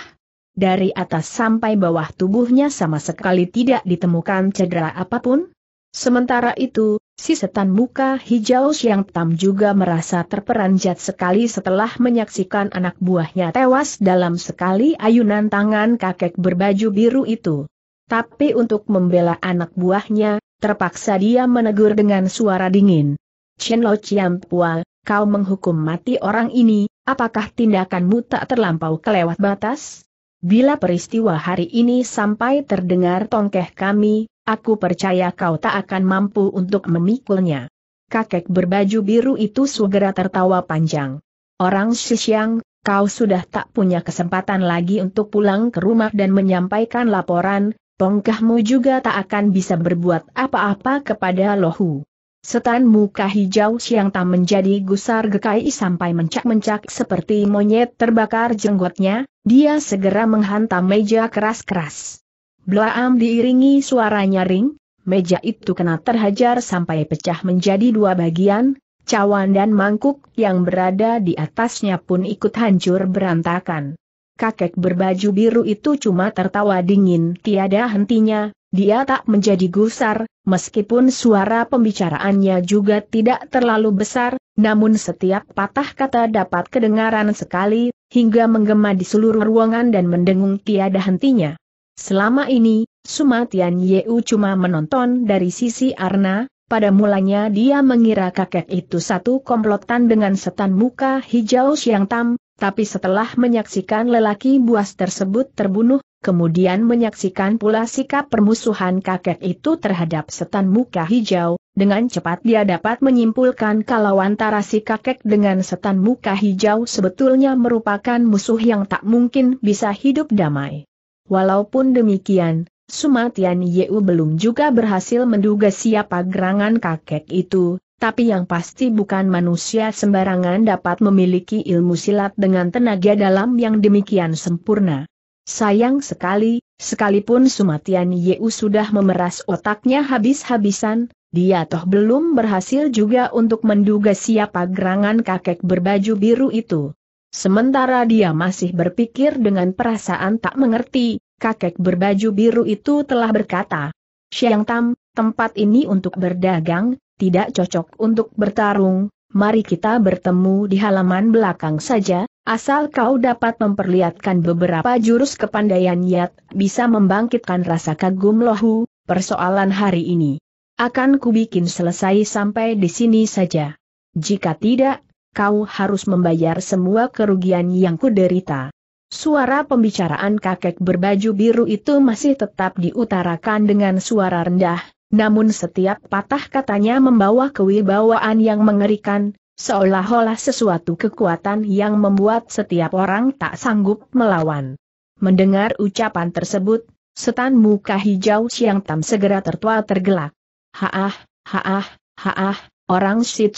Dari atas sampai bawah tubuhnya sama sekali tidak ditemukan cedera apapun? Sementara itu, si setan muka hijau Siang Tam juga merasa terperanjat sekali setelah menyaksikan anak buahnya tewas dalam sekali ayunan tangan kakek berbaju biru itu. Tapi untuk membela anak buahnya, terpaksa dia menegur dengan suara dingin. Chen Lo Chiam Pua, kau menghukum mati orang ini, apakah tindakanmu tak terlampau kelewat batas? Bila peristiwa hari ini sampai terdengar tongkeh kami, Aku percaya kau tak akan mampu untuk memikulnya. Kakek berbaju biru itu segera tertawa panjang. Orang Shishiang, kau sudah tak punya kesempatan lagi untuk pulang ke rumah dan menyampaikan laporan, tongkahmu juga tak akan bisa berbuat apa-apa kepada Lohu. Setan muka hijau siang tak menjadi gusar gekai sampai mencak-mencak seperti monyet terbakar jenggotnya, dia segera menghantam meja keras-keras. Blaam diiringi suara nyaring, meja itu kena terhajar sampai pecah menjadi dua bagian, cawan dan mangkuk yang berada di atasnya pun ikut hancur berantakan. Kakek berbaju biru itu cuma tertawa dingin tiada hentinya, dia tak menjadi gusar, meskipun suara pembicaraannya juga tidak terlalu besar, namun setiap patah kata dapat kedengaran sekali, hingga menggema di seluruh ruangan dan mendengung tiada hentinya. Selama ini, Sumatian Yeu cuma menonton dari sisi Arna, pada mulanya dia mengira kakek itu satu komplotan dengan setan muka hijau siang tam, tapi setelah menyaksikan lelaki buas tersebut terbunuh, kemudian menyaksikan pula sikap permusuhan kakek itu terhadap setan muka hijau, dengan cepat dia dapat menyimpulkan kalau antara si kakek dengan setan muka hijau sebetulnya merupakan musuh yang tak mungkin bisa hidup damai. Walaupun demikian, Sumatian Yeu belum juga berhasil menduga siapa gerangan kakek itu, tapi yang pasti bukan manusia sembarangan dapat memiliki ilmu silat dengan tenaga dalam yang demikian sempurna. Sayang sekali, sekalipun Sumatian Yeu sudah memeras otaknya habis-habisan, dia toh belum berhasil juga untuk menduga siapa gerangan kakek berbaju biru itu. Sementara dia masih berpikir dengan perasaan tak mengerti, kakek berbaju biru itu telah berkata, Siang Tam, tempat ini untuk berdagang, tidak cocok untuk bertarung, mari kita bertemu di halaman belakang saja, asal kau dapat memperlihatkan beberapa jurus kepandaian Yat, bisa membangkitkan rasa kagum lohu, persoalan hari ini. Akan kubikin selesai sampai di sini saja. Jika tidak, kau harus membayar semua kerugian yang kuderita. Suara pembicaraan kakek berbaju biru itu masih tetap diutarakan dengan suara rendah, namun setiap patah katanya membawa kewibawaan yang mengerikan, seolah-olah sesuatu kekuatan yang membuat setiap orang tak sanggup melawan. Mendengar ucapan tersebut, setan muka hijau siang tam segera tertua tergelak. Haah, haah, haah, orang Sit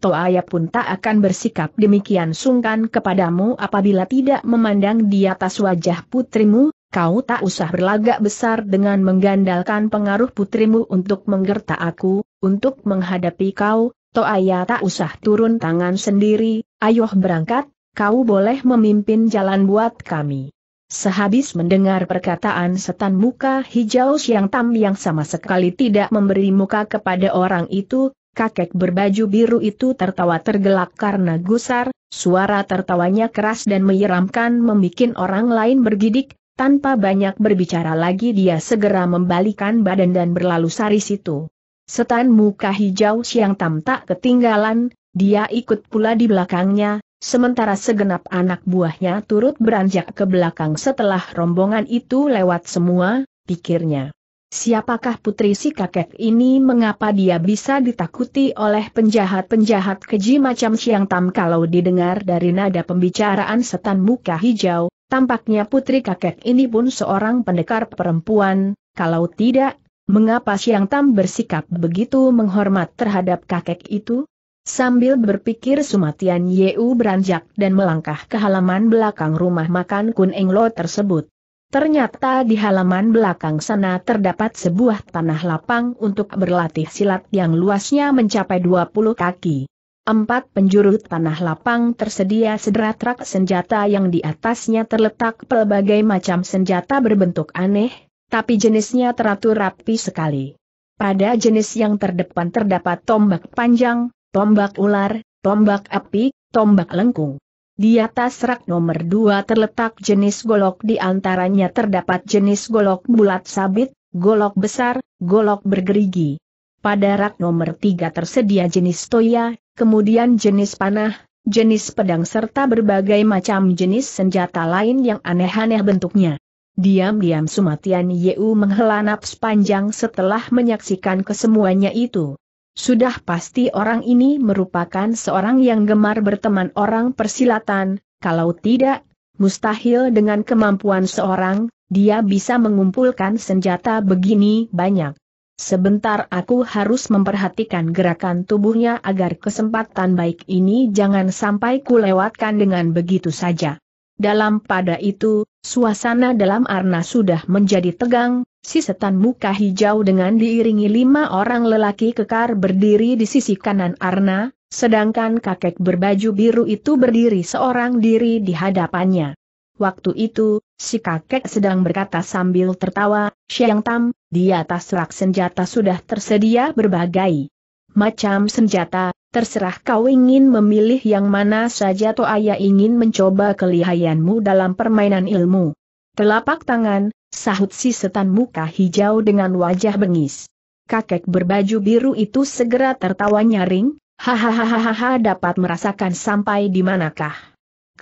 Toaya pun tak akan bersikap demikian sungkan kepadamu apabila tidak memandang di atas wajah putrimu, kau tak usah berlagak besar dengan menggandalkan pengaruh putrimu untuk menggerta aku, untuk menghadapi kau, Toaya tak usah turun tangan sendiri, ayoh berangkat, kau boleh memimpin jalan buat kami. Sehabis mendengar perkataan setan muka hijau siang tam yang sama sekali tidak memberi muka kepada orang itu, Kakek berbaju biru itu tertawa tergelak karena gusar, suara tertawanya keras dan menyeramkan membuat orang lain bergidik, tanpa banyak berbicara lagi dia segera membalikan badan dan berlalu sari situ. Setan muka hijau siang tam tak ketinggalan, dia ikut pula di belakangnya, sementara segenap anak buahnya turut beranjak ke belakang setelah rombongan itu lewat semua, pikirnya. Siapakah putri si kakek ini mengapa dia bisa ditakuti oleh penjahat-penjahat keji macam Siang Tam kalau didengar dari nada pembicaraan setan muka hijau, tampaknya putri kakek ini pun seorang pendekar perempuan, kalau tidak, mengapa Siang Tam bersikap begitu menghormat terhadap kakek itu? Sambil berpikir Sumatian Yeu beranjak dan melangkah ke halaman belakang rumah makan Kun Eng Lo tersebut. Ternyata di halaman belakang sana terdapat sebuah tanah lapang untuk berlatih silat yang luasnya mencapai 20 kaki. Empat penjuru tanah lapang tersedia sederet rak senjata yang di atasnya terletak pelbagai macam senjata berbentuk aneh, tapi jenisnya teratur rapi sekali. Pada jenis yang terdepan terdapat tombak panjang, tombak ular, tombak api, tombak lengkung. Di atas rak nomor dua terletak jenis golok di antaranya terdapat jenis golok bulat sabit, golok besar, golok bergerigi. Pada rak nomor tiga tersedia jenis toya, kemudian jenis panah, jenis pedang serta berbagai macam jenis senjata lain yang aneh-aneh bentuknya. Diam-diam Sumatian Yeu menghela nafas panjang setelah menyaksikan kesemuanya itu. Sudah pasti orang ini merupakan seorang yang gemar berteman orang persilatan, kalau tidak, mustahil dengan kemampuan seorang, dia bisa mengumpulkan senjata begini banyak. Sebentar aku harus memperhatikan gerakan tubuhnya agar kesempatan baik ini jangan sampai kulewatkan dengan begitu saja. Dalam pada itu, suasana dalam Arna sudah menjadi tegang, Si setan muka hijau dengan diiringi lima orang lelaki kekar berdiri di sisi kanan Arna, sedangkan kakek berbaju biru itu berdiri seorang diri di hadapannya. Waktu itu, si kakek sedang berkata sambil tertawa, Siang Tam, di atas rak senjata sudah tersedia berbagai macam senjata, terserah kau ingin memilih yang mana saja Toaya ingin mencoba kelihayanmu dalam permainan ilmu. Telapak tangan, Sahut si setan muka hijau dengan wajah bengis. Kakek berbaju biru itu segera tertawa nyaring, hahaha dapat merasakan sampai di manakah.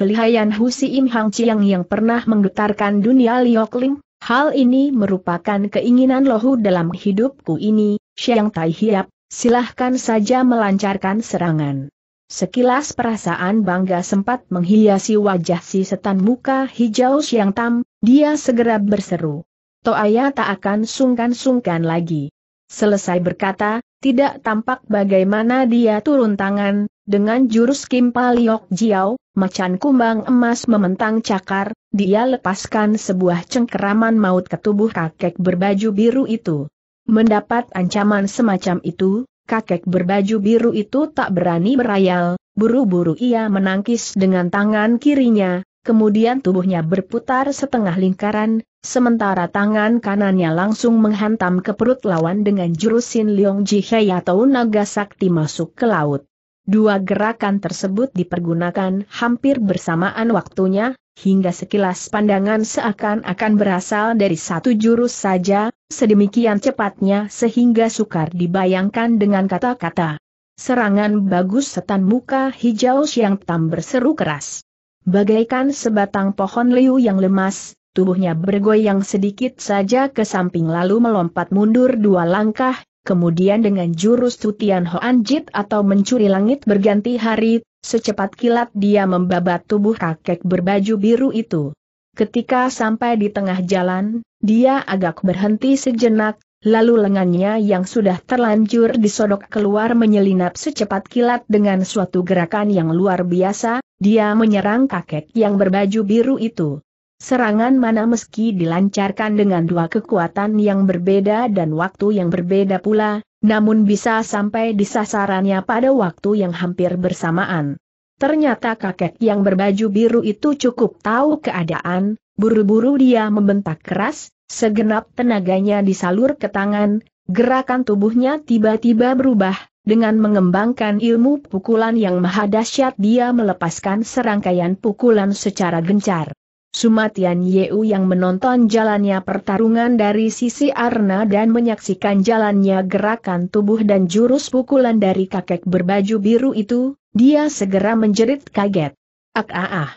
Kelihayan Husi Im Hang Chiang yang pernah menggetarkan dunia Liokling, hal ini merupakan keinginan lohu dalam hidupku ini, Siang Tai Hiap, silahkan saja melancarkan serangan. Sekilas perasaan bangga sempat menghiasi wajah si setan muka hijau Siang Tam, dia segera berseru. Toaya tak akan sungkan-sungkan lagi. Selesai berkata, tidak tampak bagaimana dia turun tangan, dengan jurus Kim Paliok Jiao, macan kumbang emas mementang cakar, dia lepaskan sebuah cengkeraman maut ke tubuh kakek berbaju biru itu. Mendapat ancaman semacam itu, kakek berbaju biru itu tak berani berayal, buru-buru ia menangkis dengan tangan kirinya, kemudian tubuhnya berputar setengah lingkaran, sementara tangan kanannya langsung menghantam ke perut lawan dengan jurusin Leong Jihei atau naga sakti masuk ke laut. Dua gerakan tersebut dipergunakan hampir bersamaan waktunya, hingga sekilas pandangan seakan-akan berasal dari satu jurus saja, sedemikian cepatnya sehingga sukar dibayangkan dengan kata-kata. Serangan bagus setan muka hijau Siang Tam berseru keras. Bagaikan sebatang pohon liu yang lemas, tubuhnya bergoyang sedikit saja ke samping lalu melompat mundur dua langkah, kemudian dengan jurus tutian Hoan Jit atau mencuri langit berganti hari, secepat kilat dia membabat tubuh kakek berbaju biru itu. Ketika sampai di tengah jalan, dia agak berhenti sejenak, lalu lengannya yang sudah terlanjur disodok keluar menyelinap secepat kilat dengan suatu gerakan yang luar biasa, dia menyerang kakek yang berbaju biru itu. Serangan mana meski dilancarkan dengan dua kekuatan yang berbeda dan waktu yang berbeda pula, namun bisa sampai di sasarannya pada waktu yang hampir bersamaan. Ternyata kakek yang berbaju biru itu cukup tahu keadaan, buru-buru dia membentak keras, Segenap tenaganya disalur ke tangan, gerakan tubuhnya tiba-tiba berubah, dengan mengembangkan ilmu pukulan yang maha dahsyat dia melepaskan serangkaian pukulan secara gencar. Sumatian Yeu yang menonton jalannya pertarungan dari sisi Arna dan menyaksikan jalannya gerakan tubuh dan jurus pukulan dari kakek berbaju biru itu, dia segera menjerit kaget. Ak ah ah.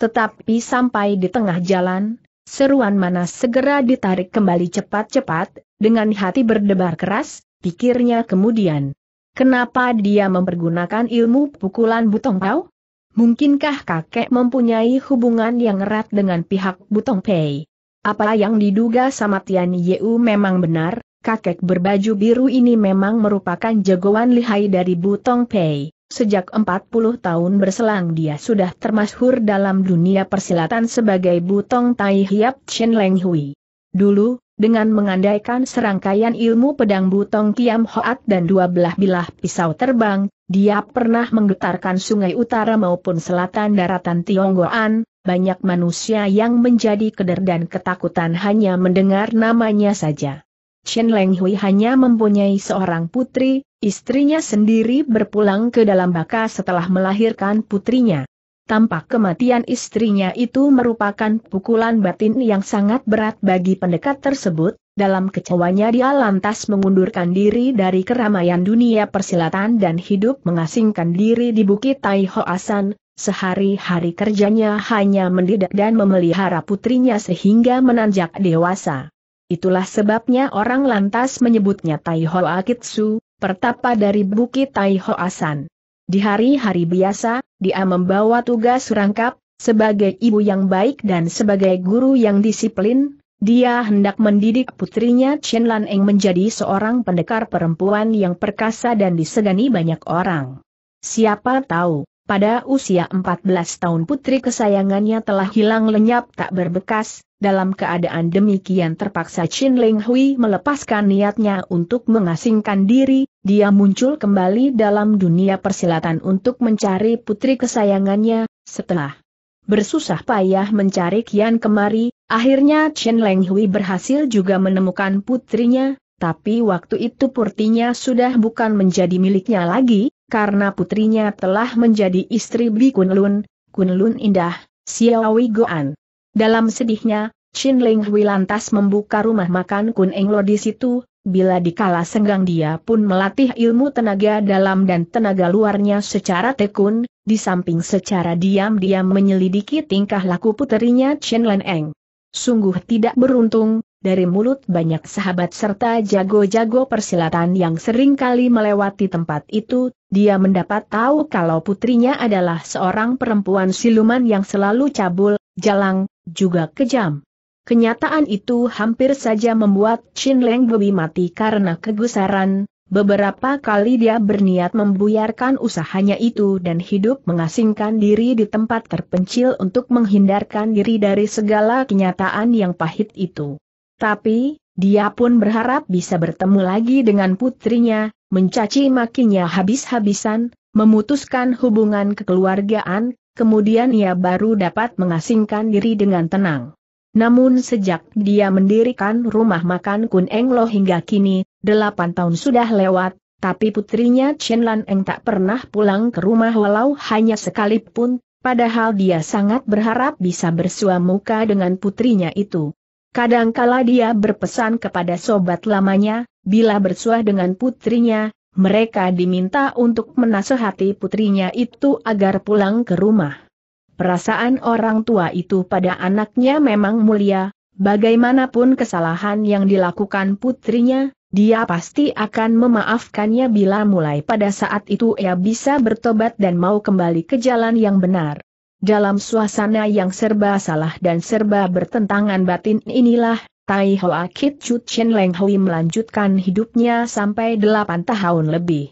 Tetapi sampai di tengah jalan, Seruan mana segera ditarik kembali cepat-cepat, dengan hati berdebar keras, pikirnya kemudian. Kenapa dia mempergunakan ilmu pukulan Butong Pau? Mungkinkah kakek mempunyai hubungan yang erat dengan pihak Butong Pei? Apa yang diduga sama Tian Yeu memang benar, kakek berbaju biru ini memang merupakan jagoan lihai dari Butong Pei. Sejak 40 tahun berselang dia sudah termasyhur dalam dunia persilatan sebagai Butong Tai Hiap Chen Leng Hui. Dulu, dengan mengandaikan serangkaian ilmu pedang Butong Kiam Hoat dan dua belah bilah pisau terbang, dia pernah menggetarkan sungai utara maupun selatan daratan Tionggoan, banyak manusia yang menjadi keder dan ketakutan hanya mendengar namanya saja. Chen Leng Hui hanya mempunyai seorang putri, istrinya sendiri berpulang ke dalam baka setelah melahirkan putrinya. Tampak kematian istrinya itu merupakan pukulan batin yang sangat berat bagi pendekat tersebut, dalam kecewanya dia lantas mengundurkan diri dari keramaian dunia persilatan dan hidup mengasingkan diri di Bukit Tai Hoasan, sehari-hari kerjanya hanya mendidik dan memelihara putrinya sehingga menanjak dewasa. Itulah sebabnya orang lantas menyebutnya Taiho Akitsu, pertapa dari Bukit Taiho Asan. Di hari-hari biasa, dia membawa tugas rangkap, sebagai ibu yang baik dan sebagai guru yang disiplin, dia hendak mendidik putrinya Chen Lan Eng menjadi seorang pendekar perempuan yang perkasa dan disegani banyak orang. Siapa tahu, pada usia 14 tahun putri kesayangannya telah hilang lenyap tak berbekas, dalam keadaan demikian terpaksa Chin Leng Hui melepaskan niatnya untuk mengasingkan diri, dia muncul kembali dalam dunia persilatan untuk mencari putri kesayangannya, setelah bersusah payah mencari kian kemari, akhirnya Chen Leng Hui berhasil juga menemukan putrinya, tapi waktu itu purtinya sudah bukan menjadi miliknya lagi, karena putrinya telah menjadi istri Bi Kunlun, Kunlun Indah, Xiaowi Goan. Dalam sedihnya, Chin Ling Hui lantas membuka rumah makan Kun Eng Lo di situ, bila dikala senggang dia pun melatih ilmu tenaga dalam dan tenaga luarnya secara tekun, di samping secara diam-diam menyelidiki tingkah laku putrinya Chin Len Eng. Sungguh tidak beruntung, dari mulut banyak sahabat serta jago-jago persilatan yang sering kali melewati tempat itu, dia mendapat tahu kalau putrinya adalah seorang perempuan siluman yang selalu cabul, jalang, juga kejam. Kenyataan itu hampir saja membuat Chin Leng Bui mati karena kegusaran, beberapa kali dia berniat membuyarkan usahanya itu dan hidup mengasingkan diri di tempat terpencil untuk menghindarkan diri dari segala kenyataan yang pahit itu. Tapi, dia pun berharap bisa bertemu lagi dengan putrinya, mencaci makinya habis-habisan, memutuskan hubungan kekeluargaan, kemudian ia baru dapat mengasingkan diri dengan tenang. Namun sejak dia mendirikan rumah makan Kun Eng Lo hingga kini, delapan tahun sudah lewat, tapi putrinya Chen Lan Eng tak pernah pulang ke rumah walau hanya sekalipun, padahal dia sangat berharap bisa muka dengan putrinya itu. Kadangkala dia berpesan kepada sobat lamanya, bila bersuah dengan putrinya, mereka diminta untuk menasehati putrinya itu agar pulang ke rumah. Perasaan orang tua itu pada anaknya memang mulia, bagaimanapun kesalahan yang dilakukan putrinya, dia pasti akan memaafkannya bila mulai pada saat itu ia bisa bertobat dan mau kembali ke jalan yang benar. Dalam suasana yang serba salah dan serba bertentangan batin inilah, Tai Hoa Kit Chu Chen Leng Hui melanjutkan hidupnya sampai delapan tahun lebih.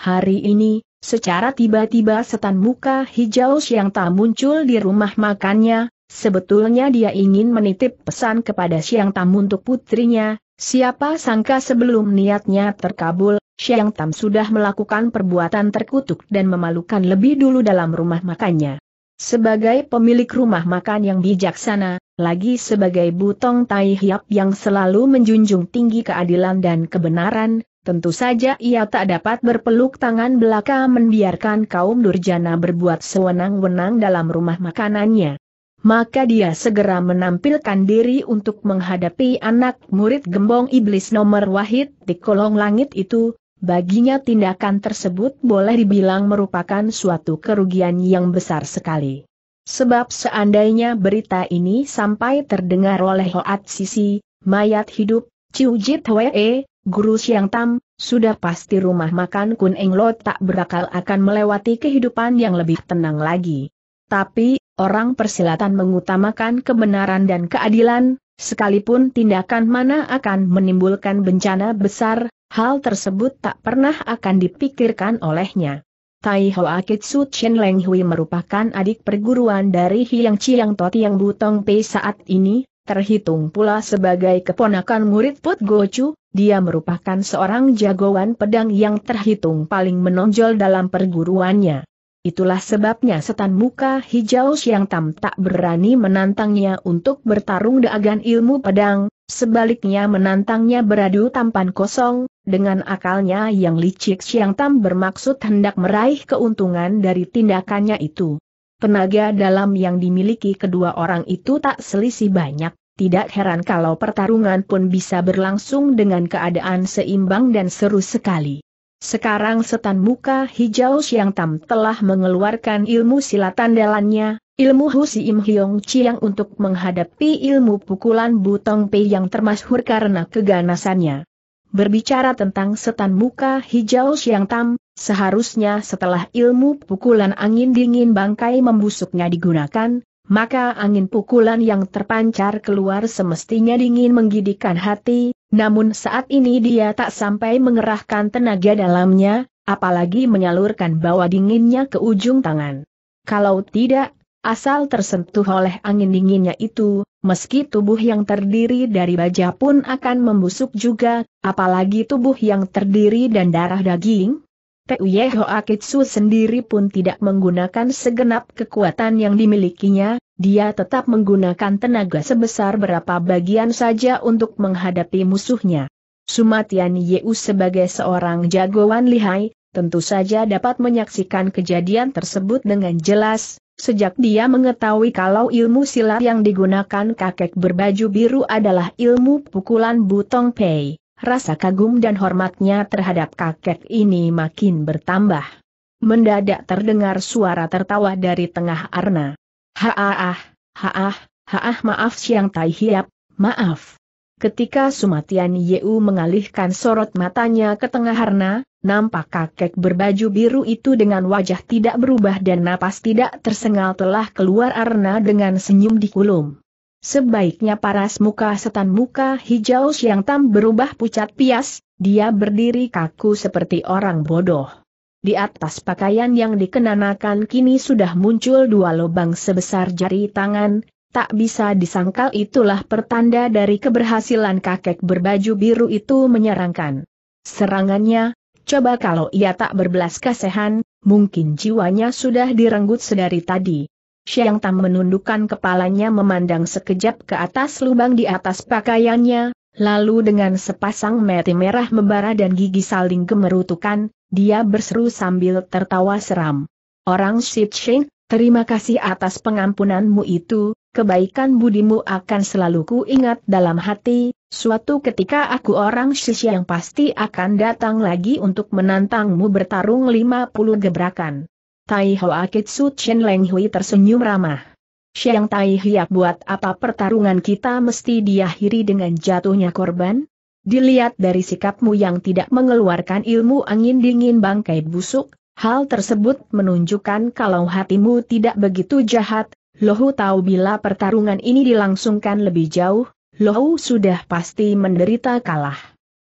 Hari ini, secara tiba-tiba setan muka hijau siang tak muncul di rumah makannya, sebetulnya dia ingin menitip pesan kepada Siang Tam untuk putrinya, siapa sangka sebelum niatnya terkabul, Siang Tam sudah melakukan perbuatan terkutuk dan memalukan lebih dulu dalam rumah makannya. Sebagai pemilik rumah makan yang bijaksana, lagi sebagai butong tai hiap yang selalu menjunjung tinggi keadilan dan kebenaran, tentu saja ia tak dapat berpeluk tangan belaka membiarkan kaum durjana berbuat sewenang-wenang dalam rumah makanannya. Maka dia segera menampilkan diri untuk menghadapi anak murid gembong iblis nomor wahid di kolong langit itu, Baginya tindakan tersebut boleh dibilang merupakan suatu kerugian yang besar sekali. Sebab seandainya berita ini sampai terdengar oleh Hoat Sisi, mayat hidup, Ciu Jit Wee, Guru Siang Tam, sudah pasti rumah makan Kun Eng Lo tak berakal akan melewati kehidupan yang lebih tenang lagi. Tapi, orang persilatan mengutamakan kebenaran dan keadilan, sekalipun tindakan mana akan menimbulkan bencana besar, Hal tersebut tak pernah akan dipikirkan olehnya. Tai Hoa Kitsu Chen Leng Hui merupakan adik perguruan dari Hiang Chiang Toti yang Butong Pei saat ini, terhitung pula sebagai keponakan murid Put Chu, dia merupakan seorang jagoan pedang yang terhitung paling menonjol dalam perguruannya. Itulah sebabnya setan muka hijau Siang Tam tak berani menantangnya untuk bertarung dengan ilmu pedang, Sebaliknya menantangnya beradu tampan kosong, dengan akalnya yang licik Siang Tam bermaksud hendak meraih keuntungan dari tindakannya itu. Tenaga dalam yang dimiliki kedua orang itu tak selisih banyak, tidak heran kalau pertarungan pun bisa berlangsung dengan keadaan seimbang dan seru sekali. Sekarang setan muka hijau Siang Tam telah mengeluarkan ilmu silatan andalannya, Ilmu Im Hyong Chiang untuk menghadapi ilmu pukulan Butong Pei yang termasyhur karena keganasannya. Berbicara tentang setan muka hijau Siang Tam, seharusnya setelah ilmu pukulan angin dingin bangkai membusuknya digunakan, maka angin pukulan yang terpancar keluar semestinya dingin menggidikan hati, namun saat ini dia tak sampai mengerahkan tenaga dalamnya, apalagi menyalurkan bawa dinginnya ke ujung tangan. Kalau tidak, Asal tersentuh oleh angin dinginnya itu, meski tubuh yang terdiri dari baja pun akan membusuk juga, apalagi tubuh yang terdiri dan darah daging. Teuyeho Akitsu sendiri pun tidak menggunakan segenap kekuatan yang dimilikinya, dia tetap menggunakan tenaga sebesar berapa bagian saja untuk menghadapi musuhnya. Sumatian Yeu sebagai seorang jagoan lihai, tentu saja dapat menyaksikan kejadian tersebut dengan jelas, Sejak dia mengetahui kalau ilmu silat yang digunakan kakek berbaju biru adalah ilmu pukulan Butong Pei, rasa kagum dan hormatnya terhadap kakek ini makin bertambah. Mendadak terdengar suara tertawa dari tengah arna. Haah, haah, haah maaf Siang Tai Hiap, maaf. Ketika Sumatian Yeu mengalihkan sorot matanya ke tengah arna, Nampak kakek berbaju biru itu dengan wajah tidak berubah dan napas tidak tersengal telah keluar Arna dengan senyum di kulum. Sebaiknya paras muka setan muka hijau siang tam berubah pucat pias, dia berdiri kaku seperti orang bodoh. Di atas pakaian yang dikenanakan kini sudah muncul dua lubang sebesar jari tangan, tak bisa disangkal itulah pertanda dari keberhasilan kakek berbaju biru itu menyerangkan. Serangannya, Coba kalau ia tak berbelas kasihan, mungkin jiwanya sudah direnggut sedari tadi. Siang Tam menundukkan kepalanya memandang sekejap ke atas lubang di atas pakaiannya, lalu dengan sepasang mata merah membara dan gigi saling gemerutukan, dia berseru sambil tertawa seram. Orang Shitshin, terima kasih atas pengampunanmu itu, kebaikan budimu akan selalu ku ingat dalam hati, Suatu ketika aku orang Shishi yang pasti akan datang lagi untuk menantangmu bertarung 50 gebrakan. Tai Ho Akitsu Chen Leng Hui tersenyum ramah. Siang Tai Hiap buat apa pertarungan kita mesti diakhiri dengan jatuhnya korban? Dilihat dari sikapmu yang tidak mengeluarkan ilmu angin dingin bangkai busuk, hal tersebut menunjukkan kalau hatimu tidak begitu jahat, Lohu tahu bila pertarungan ini dilangsungkan lebih jauh, Lou sudah pasti menderita kalah.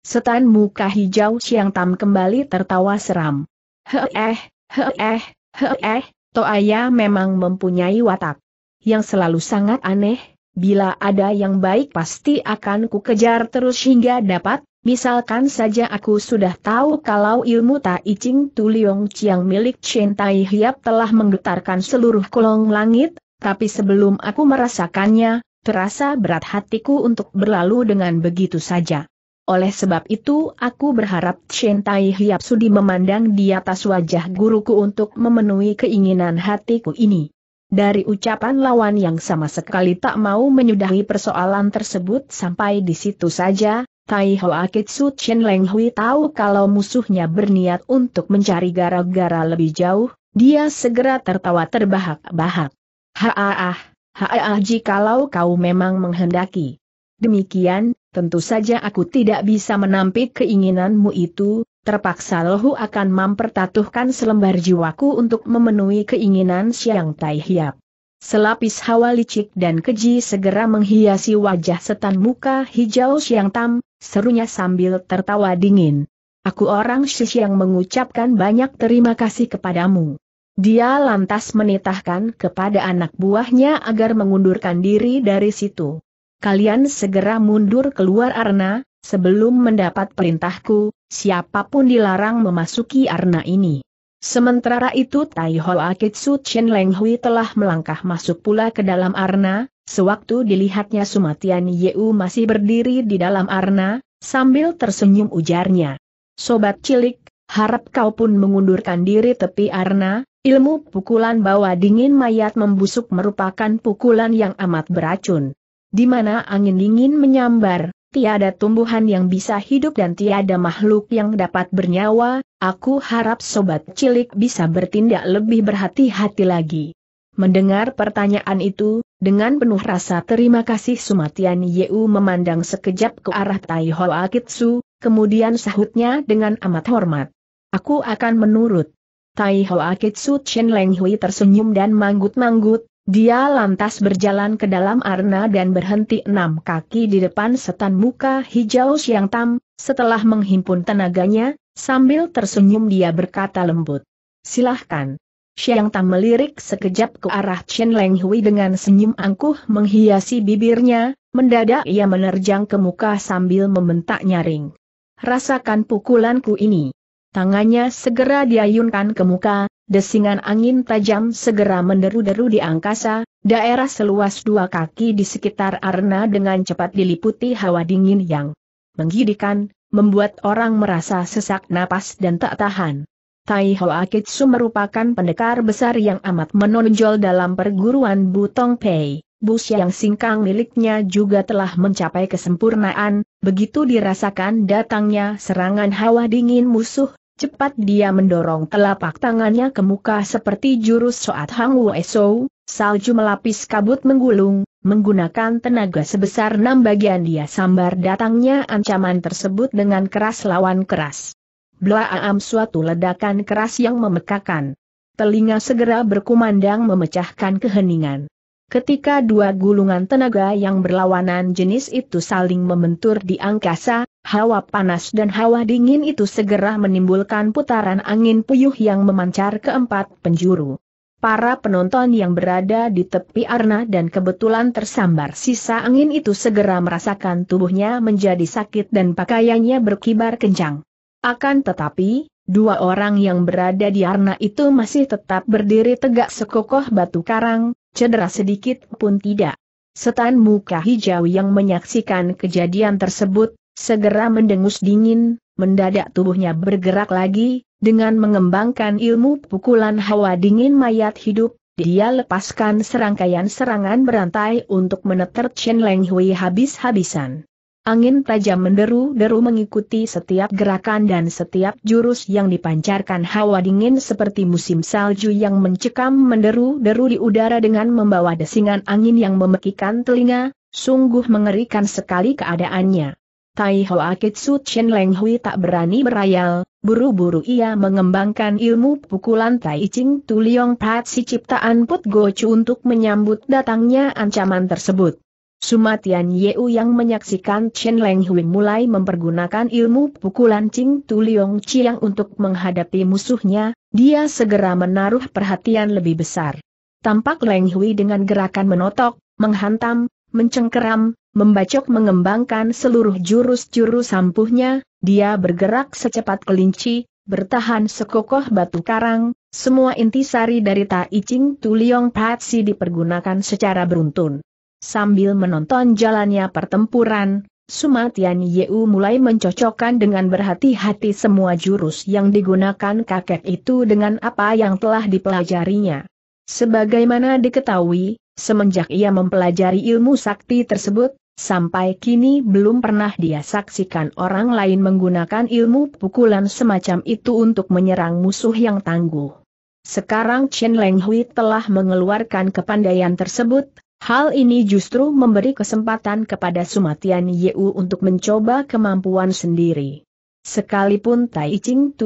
Setan muka hijau Siang Tam kembali tertawa seram. Heeh, heeh, heeh, Toaya memang mempunyai watak yang selalu sangat aneh, bila ada yang baik pasti akan ku kejar terus hingga dapat, misalkan saja aku sudah tahu kalau ilmu Tai Ching Tu Liong Chiang milik Chen Tai Hiap telah menggetarkan seluruh kolong langit, tapi sebelum aku merasakannya, terasa berat hatiku untuk berlalu dengan begitu saja. Oleh sebab itu aku berharap Chen Tai Hiap Sudi memandang di atas wajah guruku untuk memenuhi keinginan hatiku ini. Dari ucapan lawan yang sama sekali tak mau menyudahi persoalan tersebut sampai di situ saja, Tai Ho Akitsu Chen Leng Hui tahu kalau musuhnya berniat untuk mencari gara-gara lebih jauh, dia segera tertawa terbahak-bahak. Haaah! Haa ah, jikalau kau memang menghendaki. Demikian, tentu saja aku tidak bisa menampik keinginanmu itu, terpaksa lohu akan mempertatuhkan selembar jiwaku untuk memenuhi keinginan Siang Tai Hiap. Selapis hawa licik dan keji segera menghiasi wajah setan muka hijau Siang Tam, serunya sambil tertawa dingin. Aku orang Sis yang mengucapkan banyak terima kasih kepadamu. Dia lantas menitahkan kepada anak buahnya agar mengundurkan diri dari situ. Kalian segera mundur keluar arna, sebelum mendapat perintahku, siapapun dilarang memasuki arena ini. Sementara itu Tai Ho Akitsu Chen Leng Hui telah melangkah masuk pula ke dalam arena. sewaktu dilihatnya Sumatian Yeu masih berdiri di dalam arena, sambil tersenyum ujarnya. Sobat cilik, harap kau pun mengundurkan diri tepi arena. Ilmu pukulan bawa dingin mayat membusuk merupakan pukulan yang amat beracun. Di mana angin dingin menyambar, tiada tumbuhan yang bisa hidup dan tiada makhluk yang dapat bernyawa, aku harap sobat cilik bisa bertindak lebih berhati-hati lagi. Mendengar pertanyaan itu, dengan penuh rasa terima kasih Sumatian Yeu memandang sekejap ke arah Tai Hoa Kitsu, kemudian sahutnya dengan amat hormat. Aku akan menurut. Tai Hoa Kitsu Chen Leng Hui tersenyum dan manggut-manggut, dia lantas berjalan ke dalam arna dan berhenti enam kaki di depan setan muka hijau siang tam, setelah menghimpun tenaganya, sambil tersenyum dia berkata lembut. Silahkan. Siang tam melirik sekejap ke arah Chen Leng Hui dengan senyum angkuh menghiasi bibirnya, mendadak ia menerjang ke muka sambil membentak nyaring. Rasakan pukulanku ini. Tangannya segera diayunkan ke muka, desingan angin tajam segera menderu-deru di angkasa, daerah seluas dua kaki di sekitar arena dengan cepat diliputi hawa dingin yang menggidikan, membuat orang merasa sesak napas dan tak tahan. Tai Ho Akitsu merupakan pendekar besar yang amat menonjol dalam perguruan Butong Pei. Bus yang singkang miliknya juga telah mencapai kesempurnaan, begitu dirasakan datangnya serangan hawa dingin musuh, Cepat dia mendorong telapak tangannya ke muka seperti jurus soat Hang Weso, salju melapis kabut menggulung, menggunakan tenaga sebesar enam bagian dia sambar datangnya ancaman tersebut dengan keras lawan keras. Blaam suatu ledakan keras yang memekakan. Telinga segera berkumandang memecahkan keheningan. Ketika dua gulungan tenaga yang berlawanan jenis itu saling membentur di angkasa, hawa panas dan hawa dingin itu segera menimbulkan putaran angin puyuh yang memancar ke empat penjuru. Para penonton yang berada di tepi arna dan kebetulan tersambar sisa angin itu segera merasakan tubuhnya menjadi sakit dan pakaiannya berkibar kencang. Akan tetapi, dua orang yang berada di arna itu masih tetap berdiri tegak sekokoh batu karang, cedera sedikit pun tidak. Setan muka hijau yang menyaksikan kejadian tersebut, segera mendengus dingin, mendadak tubuhnya bergerak lagi, dengan mengembangkan ilmu pukulan hawa dingin mayat hidup, dia lepaskan serangkaian serangan berantai untuk meneter Chen Leng Hui habis-habisan. Angin tajam menderu-deru mengikuti setiap gerakan dan setiap jurus yang dipancarkan hawa dingin seperti musim salju yang mencekam menderu-deru di udara dengan membawa desingan angin yang memekikan telinga, sungguh mengerikan sekali keadaannya. Tai Hoa Kitsu Chen Leng Hui tak berani berayal, buru-buru ia mengembangkan ilmu pukulan Tai Ching Tu Leong Pat si ciptaan Put Go Gochu untuk menyambut datangnya ancaman tersebut. Sumatian Yeu yang menyaksikan Chen Leng Hui mulai mempergunakan ilmu pukulan Ching Tu Liong Chiang untuk menghadapi musuhnya, dia segera menaruh perhatian lebih besar. Tampak Leng Hui dengan gerakan menotok, menghantam, mencengkeram, membacok mengembangkan seluruh jurus-jurus sampuhnya, dia bergerak secepat kelinci, bertahan sekokoh batu karang, semua intisari dari Tai Ching Tu Liong Patsi dipergunakan secara beruntun. Sambil menonton jalannya pertempuran, Sumatian Yeu mulai mencocokkan dengan berhati-hati semua jurus yang digunakan kakek itu dengan apa yang telah dipelajarinya. Sebagaimana diketahui, semenjak ia mempelajari ilmu sakti tersebut, sampai kini belum pernah dia saksikan orang lain menggunakan ilmu pukulan semacam itu untuk menyerang musuh yang tangguh. Sekarang Chen Lenghui telah mengeluarkan kepandaian tersebut, Hal ini justru memberi kesempatan kepada Sumatian Yeu untuk mencoba kemampuan sendiri. Sekalipun Tai Ching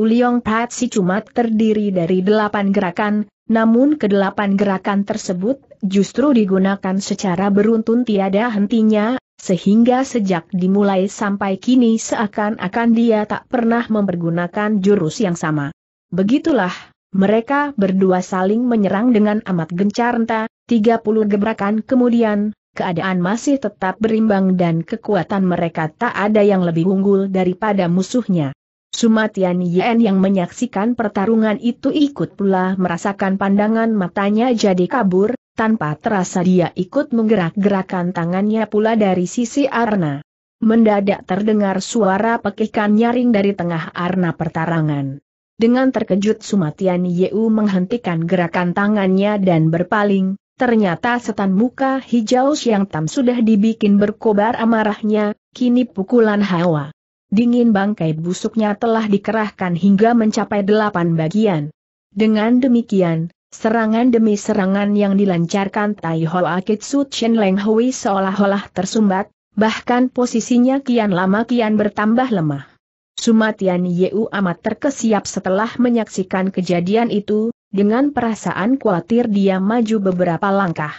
Pat Si cuma terdiri dari delapan gerakan, namun kedelapan gerakan tersebut justru digunakan secara beruntun tiada hentinya, sehingga sejak dimulai sampai kini seakan-akan dia tak pernah mempergunakan jurus yang sama. Begitulah, mereka berdua saling menyerang dengan amat gencar Tiga 30 gebrakan kemudian, keadaan masih tetap berimbang dan kekuatan mereka tak ada yang lebih unggul daripada musuhnya. Sumatian Yen yang menyaksikan pertarungan itu ikut pula merasakan pandangan matanya jadi kabur, tanpa terasa dia ikut menggerak-gerakan tangannya pula dari sisi Arna. Mendadak terdengar suara pekikan nyaring dari tengah Arna pertarangan. Dengan terkejut Sumatian Yeu menghentikan gerakan tangannya dan berpaling, ternyata setan muka hijau Siang Tam sudah dibikin berkobar amarahnya, kini pukulan hawa. Dingin bangkai busuknya telah dikerahkan hingga mencapai delapan bagian. Dengan demikian, serangan demi serangan yang dilancarkan Tai Ho Akitsu Chen Leng Hui seolah-olah tersumbat, bahkan posisinya kian lama kian bertambah lemah. Sumatian Yeu amat terkesiap setelah menyaksikan kejadian itu, dengan perasaan khawatir dia maju beberapa langkah.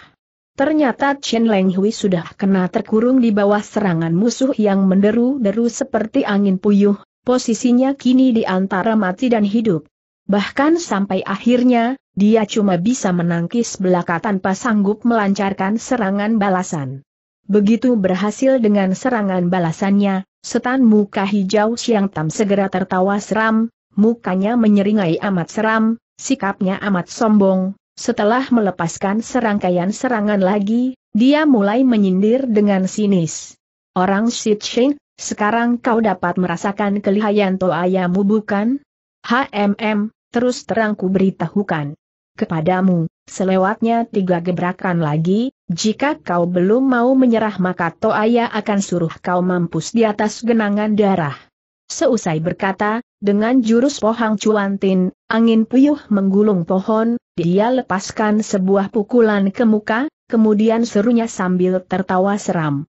Ternyata Chen Leng Hui sudah kena terkurung di bawah serangan musuh yang menderu-deru seperti angin puyuh, posisinya kini di antara mati dan hidup. Bahkan sampai akhirnya, dia cuma bisa menangkis belaka tanpa sanggup melancarkan serangan balasan. Begitu berhasil dengan serangan balasannya, Setan muka hijau Siang Tam segera tertawa seram, mukanya menyeringai amat seram, sikapnya amat sombong. Setelah melepaskan serangkaian serangan lagi, dia mulai menyindir dengan sinis. Orang Sit sekarang kau dapat merasakan kelihayan toayamu bukan? HMM, terus terangku beritahukan. Kepadamu, selewatnya tiga gebrakan lagi, jika kau belum mau menyerah maka Toaya akan suruh kau mampus di atas genangan darah. Seusai berkata, dengan jurus pohang cuantin, angin puyuh menggulung pohon, dia lepaskan sebuah pukulan ke muka, kemudian serunya sambil tertawa seram.